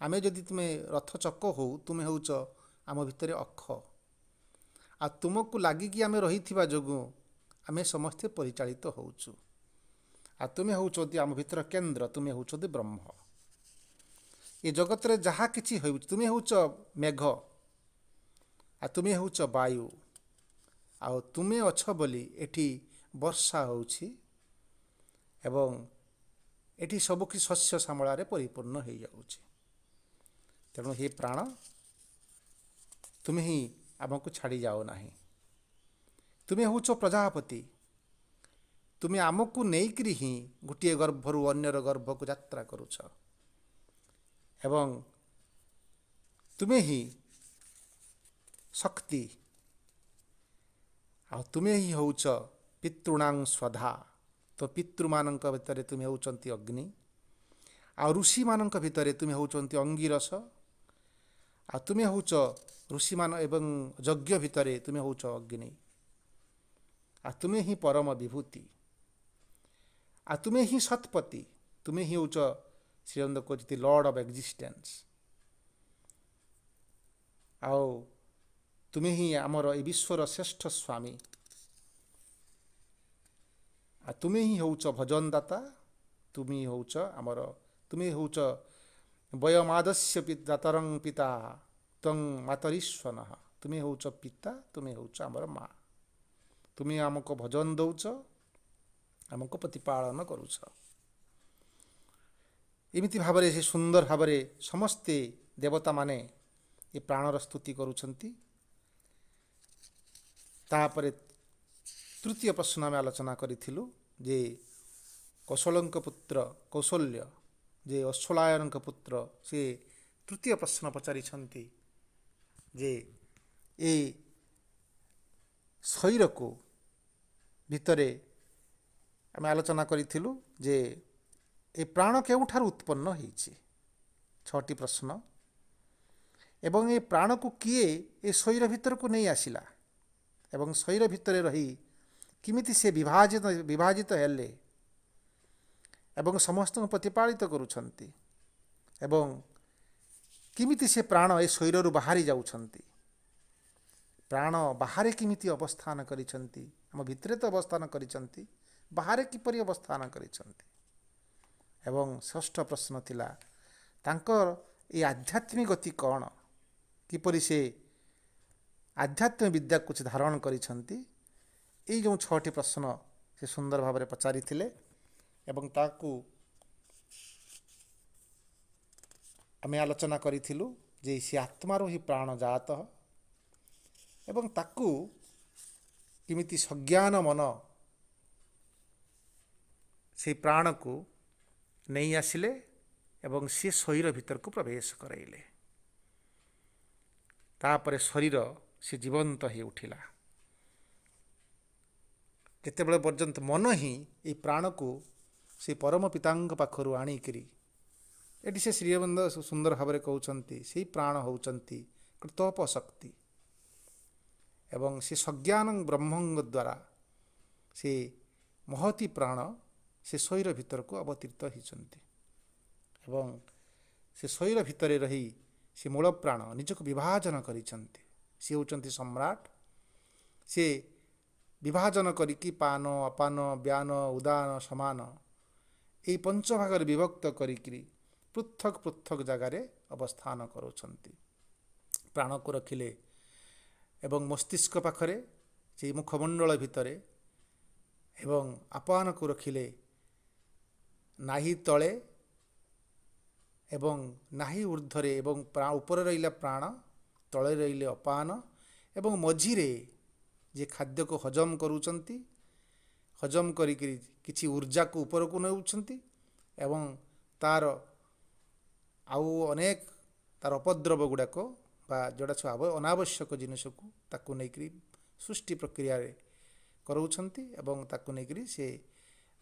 ଆମେ ଯଦି ତୁମେ ରଥ ଚକ ହେଉ ତୁମେ ହେଉଛ ଆମ ଭିତରେ ଅଖ ଆଉ ତୁମକୁ ଲାଗିକି ଆମେ ରହିଥିବା ଯୋଗୁଁ ଆମେ ସମସ୍ତେ ପରିଚାଳିତ ହେଉଛୁ ଆଉ ତୁମେ ହେଉଛନ୍ତି ଆମ ଭିତର କେନ୍ଦ୍ର ତୁମେ ହେଉଛନ୍ତି ବ୍ରହ୍ମ ଏ ଜଗତରେ ଯାହା କିଛି ହେଉଛି ତୁମେ ହେଉଛ ମେଘ ଆଉ ତୁମେ ହେଉଛ ବାୟୁ ଆଉ ତୁମେ ଅଛ ବୋଲି ଏଠି ବର୍ଷା ହେଉଛି ଏବଂ ଏଠି ସବୁକିଛି ଶସ୍ୟ ଶ୍ୟାମଳାରେ ପରିପୂର୍ଣ୍ଣ ହୋଇଯାଉଛି ତେଣୁ ହେ ପ୍ରାଣ ତୁମେ ହିଁ ଆମକୁ ଛାଡ଼ି ଯାଉନାହିଁ ତୁମେ ହେଉଛ ପ୍ରଜାପତି ତୁମେ ଆମକୁ ନେଇକରି ହିଁ ଗୋଟିଏ ଗର୍ଭରୁ ଅନ୍ୟର ଗର୍ଭକୁ ଯାତ୍ରା କରୁଛ ଏବଂ ତୁମେ ହିଁ ଶକ୍ତି ଆଉ ତୁମେ ହିଁ ହେଉଛ ପିତୃଣାଂ ସ୍ୱଧା ତୋ ପିତୃମାନଙ୍କ ଭିତରେ ତୁମେ ହେଉଛନ୍ତି ଅଗ୍ନି ଆଉ ଋଷିମାନଙ୍କ ଭିତରେ ତୁମେ ହେଉଛନ୍ତି ଅଙ୍ଗିରସ ଆଉ ତୁମେ ହେଉଛ ଋଷିମାନ ଏବଂ ଯଜ୍ଞ ଭିତରେ ତୁମେ ହେଉଛ ଅଗ୍ନି ଆଉ ତୁମେ ହିଁ ପରମ ବିଭୂତି ଆଉ ତୁମେ ହିଁ ସତ୍ପତି ତୁମେ ହିଁ ହେଉଛ ଶ୍ରୀରନ୍ଦ କହୁଛନ୍ତି ଲର୍ଡ଼ ଅଫ୍ ଏକ୍ଜିଷ୍ଟେନ୍ସ ଆଉ ତୁମେ ହିଁ ଆମର ଏ ବିଶ୍ୱର ଶ୍ରେଷ୍ଠ ସ୍ୱାମୀ ଆଉ ତୁମେ ହିଁ ହେଉଛ ଭଜନଦାତା ତୁମେ ହେଉଛ ଆମର ତୁମେ ହେଉଛ ବୟମାଦସ୍ୟ ଦାତରଂ ପିତା ତ୍ୱଂ ମାତରିଶ୍ୱନ ତୁମେ ହେଉଛ ପିତା ତୁମେ ହେଉଛ ଆମର ମା' ତୁମେ ଆମକୁ ଭଜନ ଦେଉଛ ଆମକୁ ପ୍ରତିପାଳନ କରୁଛ ଏମିତି ଭାବରେ ସେ ସୁନ୍ଦର ଭାବରେ ସମସ୍ତେ ଦେବତାମାନେ ଏ ପ୍ରାଣର ସ୍ତୁତି କରୁଛନ୍ତି ତାପରେ ତୃତୀୟ ପ୍ରଶ୍ନ ଆମେ ଆଲୋଚନା କରିଥିଲୁ ଯେ କୌଶଳଙ୍କ ପୁତ୍ର କୌଶଲ୍ୟ ଯେ ଅଶ୍ୱଳାୟନଙ୍କ ପୁତ୍ର ସେ ତୃତୀୟ ପ୍ରଶ୍ନ ପଚାରିଛନ୍ତି ଯେ ଏ ଶରୀରକୁ ଭିତରେ ଆମେ ଆଲୋଚନା କରିଥିଲୁ ଯେ ଏ ପ୍ରାଣ କେଉଁଠାରୁ ଉତ୍ପନ୍ନ ହେଇଛି ଛଅଟି ପ୍ରଶ୍ନ ଏବଂ ଏ ପ୍ରାଣକୁ କିଏ ଏ ଶରୀର ଭିତରକୁ ନେଇ ଆସିଲା ଏବଂ ଶରୀର ଭିତରେ ରହି କେମିତି ସେ ବିଭାଜିତ ବିଭାଜିତ ହେଲେ ଏବଂ ସମସ୍ତଙ୍କୁ ପ୍ରତିପାଳିତ କରୁଛନ୍ତି ଏବଂ କେମିତି ସେ ପ୍ରାଣ ଏ ଶରୀରରୁ ବାହାରି ଯାଉଛନ୍ତି ପ୍ରାଣ ବାହାରେ କେମିତି ଅବସ୍ଥାନ କରିଛନ୍ତି ଆମ ଭିତରେ ତ ଅବସ୍ଥାନ କରିଛନ୍ତି ବାହାରେ କିପରି ଅବସ୍ଥାନ କରିଛନ୍ତି ଏବଂ ଷଷ୍ଠ ପ୍ରଶ୍ନ ଥିଲା ତାଙ୍କର ଏଇ ଆଧ୍ୟାତ୍ମିକ ଗତି କ'ଣ କିପରି ସେ ଆଧ୍ୟାତ୍ମିକ ବିଦ୍ୟାକୁ ସେ ଧାରଣ କରିଛନ୍ତି ଏଇ ଯେଉଁ ଛଅଟି ପ୍ରଶ୍ନ ସେ ସୁନ୍ଦର ଭାବରେ ପଚାରିଥିଲେ ଏବଂ ତାକୁ ଆମେ ଆଲୋଚନା କରିଥିଲୁ ଯେ ସେ ଆତ୍ମାରୁ ହିଁ ପ୍ରାଣ ଜାତ ଏବଂ ତାକୁ କେମିତି ସଜ୍ଞାନ ମନ ସେ ପ୍ରାଣକୁ ନେଇ ଆସିଲେ ଏବଂ ସେ ଶରୀର ଭିତରକୁ ପ୍ରବେଶ କରାଇଲେ ତାପରେ ଶରୀର ସେ ଜୀବନ୍ତ ହୋଇ ଉଠିଲା ଯେତେବେଳେ ପର୍ଯ୍ୟନ୍ତ ମନ ହିଁ ଏଇ ପ୍ରାଣକୁ ସେ ପରମ ପିତାଙ୍କ ପାଖରୁ ଆଣିକିରି ଏଠି ସେ ଶ୍ରୀବନ୍ଦ ସୁନ୍ଦର ଭାବରେ କହୁଛନ୍ତି ସେଇ ପ୍ରାଣ ହେଉଛନ୍ତି କୃତପ ଶକ୍ତି ଏବଂ ସେ ସଜ୍ଞାନ ବ୍ରହ୍ମଙ୍କ ଦ୍ୱାରା ସେ ମହତି ପ୍ରାଣ ସେ ଶରୀର ଭିତରକୁ ଅବତୀର୍ଣ୍ଣ ହୋଇଛନ୍ତି ଏବଂ ସେ ଶରୀର ଭିତରେ ରହି ସେ ମୂଳ ପ୍ରାଣ ନିଜକୁ ବିଭାଜନ କରିଛନ୍ତି ସିଏ ହେଉଛନ୍ତି ସମ୍ରାଟ ସିଏ ବିଭାଜନ କରିକି ପାନ ଅପାନ ବ୍ୟାନ ଉଦାନ ସମାନ ଏଇ ପଞ୍ଚଭାଗରେ ବିଭକ୍ତ କରିକିରି ପୃଥକ ପୃଥକ ଜାଗାରେ ଅବସ୍ଥାନ କରୁଛନ୍ତି ପ୍ରାଣକୁ ରଖିଲେ ଏବଂ ମସ୍ତିଷ୍କ ପାଖରେ ସେଇ ମୁଖମଣ୍ଡଳ ଭିତରେ ଏବଂ ଆପାନକୁ ରଖିଲେ ନାହିଁ ତଳେ ଏବଂ ନାହିଁ ଉର୍ଦ୍ଧ୍ୱରେ ଏବଂ ପ୍ରା ଉପରେ ରହିଲା ପ୍ରାଣ ତଳେ ରହିଲେ ଅପାନ ଏବଂ ମଝିରେ ଯିଏ ଖାଦ୍ୟକୁ ହଜମ କରୁଛନ୍ତି ହଜମ କରିକିରି କିଛି ଉର୍ଜାକୁ ଉପରକୁ ନେଉଛନ୍ତି ଏବଂ ତା'ର ଆଉ ଅନେକ ତା'ର ଅପଦ୍ରବ ଗୁଡ଼ାକ ବା ଯେଉଁଟା ସବୁ ଅନାବଶ୍ୟକ ଜିନିଷକୁ ତାକୁ ନେଇକରି ସୃଷ୍ଟି ପ୍ରକ୍ରିୟାରେ କରାଉଛନ୍ତି ଏବଂ ତାକୁ ନେଇକରି ସେ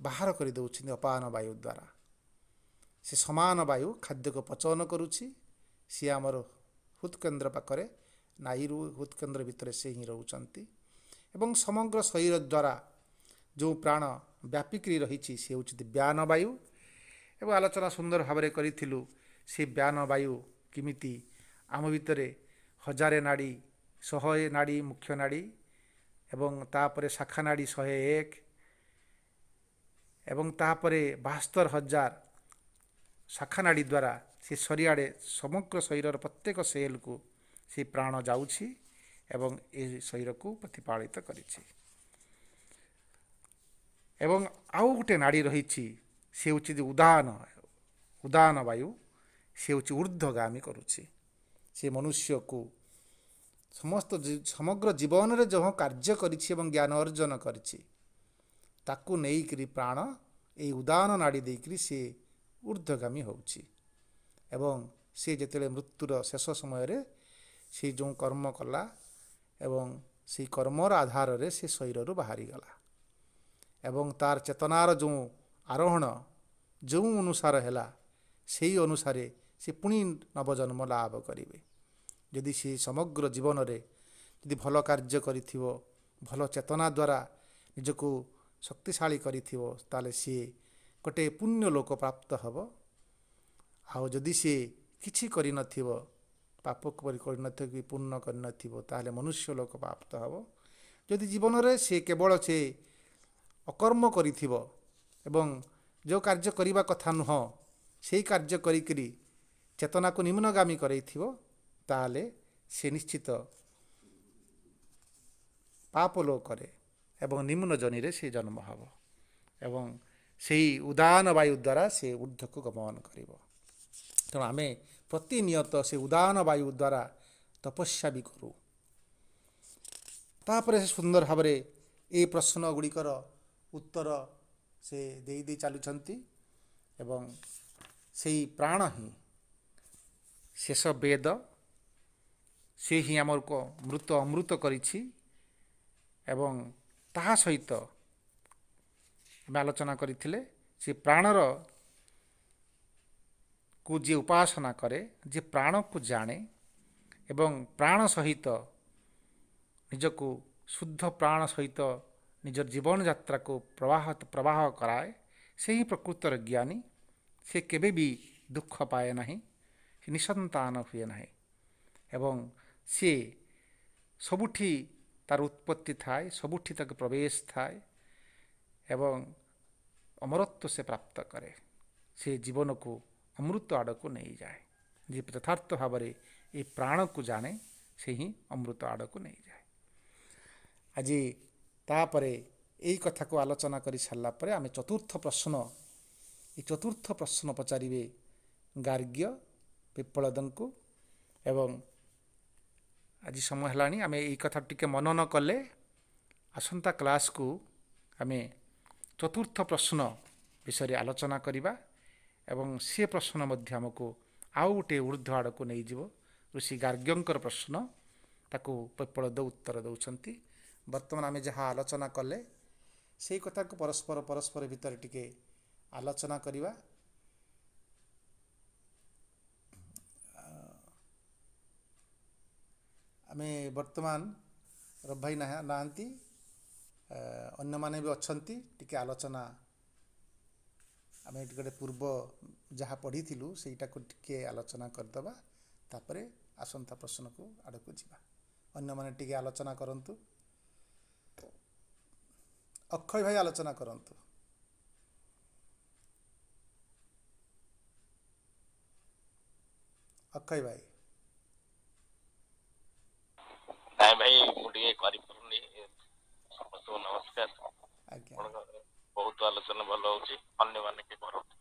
ବାହାର କରିଦେଉଛନ୍ତି ଅପାହନ ବାୟୁ ଦ୍ୱାରା ସେ ସମାନ ବାୟୁ ଖାଦ୍ୟକୁ ପଚନ କରୁଛି ସିଏ ଆମର ହୃତକେନ୍ଦ୍ର ପାଖରେ ନାଇରୁ ହୃତକେନ୍ଦ୍ର ଭିତରେ ସେ ହିଁ ରହୁଛନ୍ତି ଏବଂ ସମଗ୍ର ଶରୀର ଦ୍ୱାରା ଯେଉଁ ପ୍ରାଣ ବ୍ୟାପିକରି ରହିଛି ସେ ହେଉଛି ବ୍ୟାନ ବାୟୁ ଏବଂ ଆଲୋଚନା ସୁନ୍ଦର ଭାବରେ କରିଥିଲୁ ସେ ବ୍ୟାନ ବାୟୁ କେମିତି ଆମ ଭିତରେ ହଜାରେ ନାଡ଼ି ଶହେ ନାଡ଼ି ମୁଖ୍ୟ ନାଡ଼ି ଏବଂ ତାପରେ ଶାଖା ନାଡ଼ି ଶହେ ଏକ ଏବଂ ତାପରେ ବାସ୍ତର ହଜାର ଶାଖା ନାଡ଼ି ଦ୍ୱାରା ସେ ସରିଆଡ଼େ ସମଗ୍ର ଶରୀରର ପ୍ରତ୍ୟେକ ସେଲ୍କୁ ସେ ପ୍ରାଣ ଯାଉଛି ଏବଂ ଏ ଶରୀରକୁ ପ୍ରତିପାଳିତ କରିଛି ଏବଂ ଆଉ ଗୋଟିଏ ନାଡ଼ି ରହିଛି ସେ ହେଉଛି ଯେ ଉଦାହରଣ ଉଦାହରଣ ବାୟୁ ସେ ହେଉଛି ଉର୍ଦ୍ଧ୍ୱଗାମୀ କରୁଛି ସେ ମନୁଷ୍ୟକୁ ସମସ୍ତ ସମଗ୍ର ଜୀବନରେ ଯେଉଁ କାର୍ଯ୍ୟ କରିଛି ଏବଂ ଜ୍ଞାନ ଅର୍ଜନ କରିଛି ତାକୁ ନେଇକରି ପ୍ରାଣ ଏଇ ଉଦାହରଣ ନାଡ଼ି ଦେଇକରି ସେ ଉର୍ଦ୍ଧ୍ୱଗାମୀ ହେଉଛି ଏବଂ ସେ ଯେତେବେଳେ ମୃତ୍ୟୁର ଶେଷ ସମୟରେ ସେ ଯେଉଁ କର୍ମ କଲା ଏବଂ ସେଇ କର୍ମର ଆଧାରରେ ସେ ଶରୀରରୁ ବାହାରିଗଲା ଏବଂ ତାର ଚେତନାର ଯେଉଁ ଆରୋହଣ ଯେଉଁ ଅନୁସାର ହେଲା ସେଇ ଅନୁସାରେ ସେ ପୁଣି ନବଜନ୍ମ ଲାଭ କରିବେ ଯଦି ସେ ସମଗ୍ର ଜୀବନରେ ଯଦି ଭଲ କାର୍ଯ୍ୟ କରିଥିବ ଭଲ ଚେତନା ଦ୍ୱାରା ନିଜକୁ ଶକ୍ତିଶାଳୀ କରିଥିବ ତାହେଲେ ସିଏ ଗୋଟିଏ ପୁଣ୍ୟ ଲୋକ ପ୍ରାପ୍ତ ହେବ ଆଉ ଯଦି ସିଏ କିଛି କରିନଥିବ ପାପ କରିନଥିବ କି ପୂର୍ଣ୍ଣ କରିନଥିବ ତାହେଲେ ମନୁଷ୍ୟ ଲୋକ ପ୍ରାପ୍ତ ହେବ ଯଦି ଜୀବନରେ ସିଏ କେବଳ ସେ ଅକର୍ମ କରିଥିବ ଏବଂ ଯେଉଁ କାର୍ଯ୍ୟ କରିବା କଥା ନୁହଁ ସେଇ କାର୍ଯ୍ୟ କରିକିରି ଚେତନାକୁ ନିମ୍ନଗାମୀ କରାଇଥିବ ତାହେଲେ ସେ ନିଶ୍ଚିତ ପାପ ଲୋକରେ ଏବଂ ନିମ୍ନ ଜନିରେ ସେ ଜନ୍ମ ହେବ ଏବଂ ସେହି ଉଦାହରଣ ବାୟୁ ଦ୍ୱାରା ସେ ଉର୍ଦ୍ଧକୁ ଗମନ କରିବ ତେଣୁ ଆମେ ପ୍ରତି ନିୟତ ସେ ଉଦାହରଣ ବାୟୁ ଦ୍ୱାରା ତପସ୍ୟା ବି କରୁ ତାପରେ ସେ ସୁନ୍ଦର ଭାବରେ ଏ ପ୍ରଶ୍ନ ଗୁଡ଼ିକର ଉତ୍ତର ସେ ଦେଇ ଦେଇ ଚାଲୁଛନ୍ତି ଏବଂ ସେହି ପ୍ରାଣ ହିଁ ଶେଷ ବେଦ ସେ ହିଁ ଆମକୁ ମୃତ ଅମୃତ କରିଛି ଏବଂ ତାହା ସହିତ ଆମେ ଆଲୋଚନା କରିଥିଲେ ସେ ପ୍ରାଣର କୁ ଯିଏ ଉପାସନା କରେ ଯିଏ ପ୍ରାଣକୁ ଜାଣେ ଏବଂ ପ୍ରାଣ ସହିତ ନିଜକୁ ଶୁଦ୍ଧ ପ୍ରାଣ ସହିତ ନିଜ ଜୀବନଯାତ୍ରାକୁ ପ୍ରବାହ ପ୍ରବାହ କରାଏ ସେହି ପ୍ରକୃତର ଜ୍ଞାନୀ ସେ କେବେ ବି ଦୁଃଖ ପାଏ ନାହିଁ ନିସନ୍ତାନ ହୁଏ ନାହିଁ ଏବଂ ସିଏ ସବୁଠି ତାର ଉତ୍ପତ୍ତି ଥାଏ ସବୁଠି ତାକୁ ପ୍ରବେଶ ଥାଏ ଏବଂ ଅମରତ୍ୱ ସେ ପ୍ରାପ୍ତ କରେ ସେ ଜୀବନକୁ ଅମୃତ ଆଡ଼କୁ ନେଇଯାଏ ଯିଏ ଯଥାର୍ଥ ଭାବରେ ଏ ପ୍ରାଣକୁ ଜାଣେ ସେ ହିଁ ଅମୃତ ଆଡ଼କୁ ନେଇଯାଏ ଆଜି ତାପରେ ଏଇ କଥାକୁ ଆଲୋଚନା କରି ସାରିଲା ପରେ ଆମେ ଚତୁର୍ଥ ପ୍ରଶ୍ନ ଏ ଚତୁର୍ଥ ପ୍ରଶ୍ନ ପଚାରିବେ ଗାର୍ଗ୍ୟ ପିପ୍ପଳଦଙ୍କୁ ଏବଂ ଆଜି ସମୟ ହେଲାଣି ଆମେ ଏଇ କଥା ଟିକିଏ ମନନ କଲେ ଆସନ୍ତା କ୍ଲାସ୍କୁ ଆମେ ଚତୁର୍ଥ ପ୍ରଶ୍ନ ବିଷୟରେ ଆଲୋଚନା କରିବା ଏବଂ ସେ ପ୍ରଶ୍ନ ମଧ୍ୟ ଆମକୁ ଆଉ ଗୋଟିଏ ଉର୍ଦ୍ଧ୍ୱ ଆଡ଼କୁ ନେଇଯିବ ଋଷି ଗାର୍ଗ୍ୟଙ୍କର ପ୍ରଶ୍ନ ତାକୁ ପ୍ରିପଳଦ ଉତ୍ତର ଦେଉଛନ୍ତି ବର୍ତ୍ତମାନ ଆମେ ଯାହା ଆଲୋଚନା କଲେ ସେଇ କଥାକୁ ପରସ୍ପର ପରସ୍ପର ଭିତରେ ଟିକିଏ ଆଲୋଚନା କରିବା ଆମେ ବର୍ତ୍ତମାନ ରବ ଭାଇ ନାହାନ୍ତି ଅନ୍ୟମାନେ ବି ଅଛନ୍ତି ଟିକେ ଆଲୋଚନା ଆମେ ଗୋଟେ ପୂର୍ବ ଯାହା ପଢ଼ିଥିଲୁ ସେଇଟାକୁ ଟିକେ ଆଲୋଚନା କରିଦେବା ତାପରେ ଆସନ୍ତା ପ୍ରଶ୍ନକୁ ଆଡ଼କୁ ଯିବା ଅନ୍ୟମାନେ ଟିକେ ଆଲୋଚନା କରନ୍ତୁ ଅକ୍ଷୟ ଭାଇ ଆଲୋଚନା କରନ୍ତୁ ଅକ୍ଷୟ ଭାଇ ଭାଇ ମୁଁ ଟିକେ କରିପାରୁନି ସମସ୍ତଙ୍କୁ ନମସ୍କାର ଆଜ୍ଞା ବହୁତ ଆଲୋଚନା ଭଲ ହଉଛି ଅନ୍ୟମାନେ କି କରନ୍ତୁ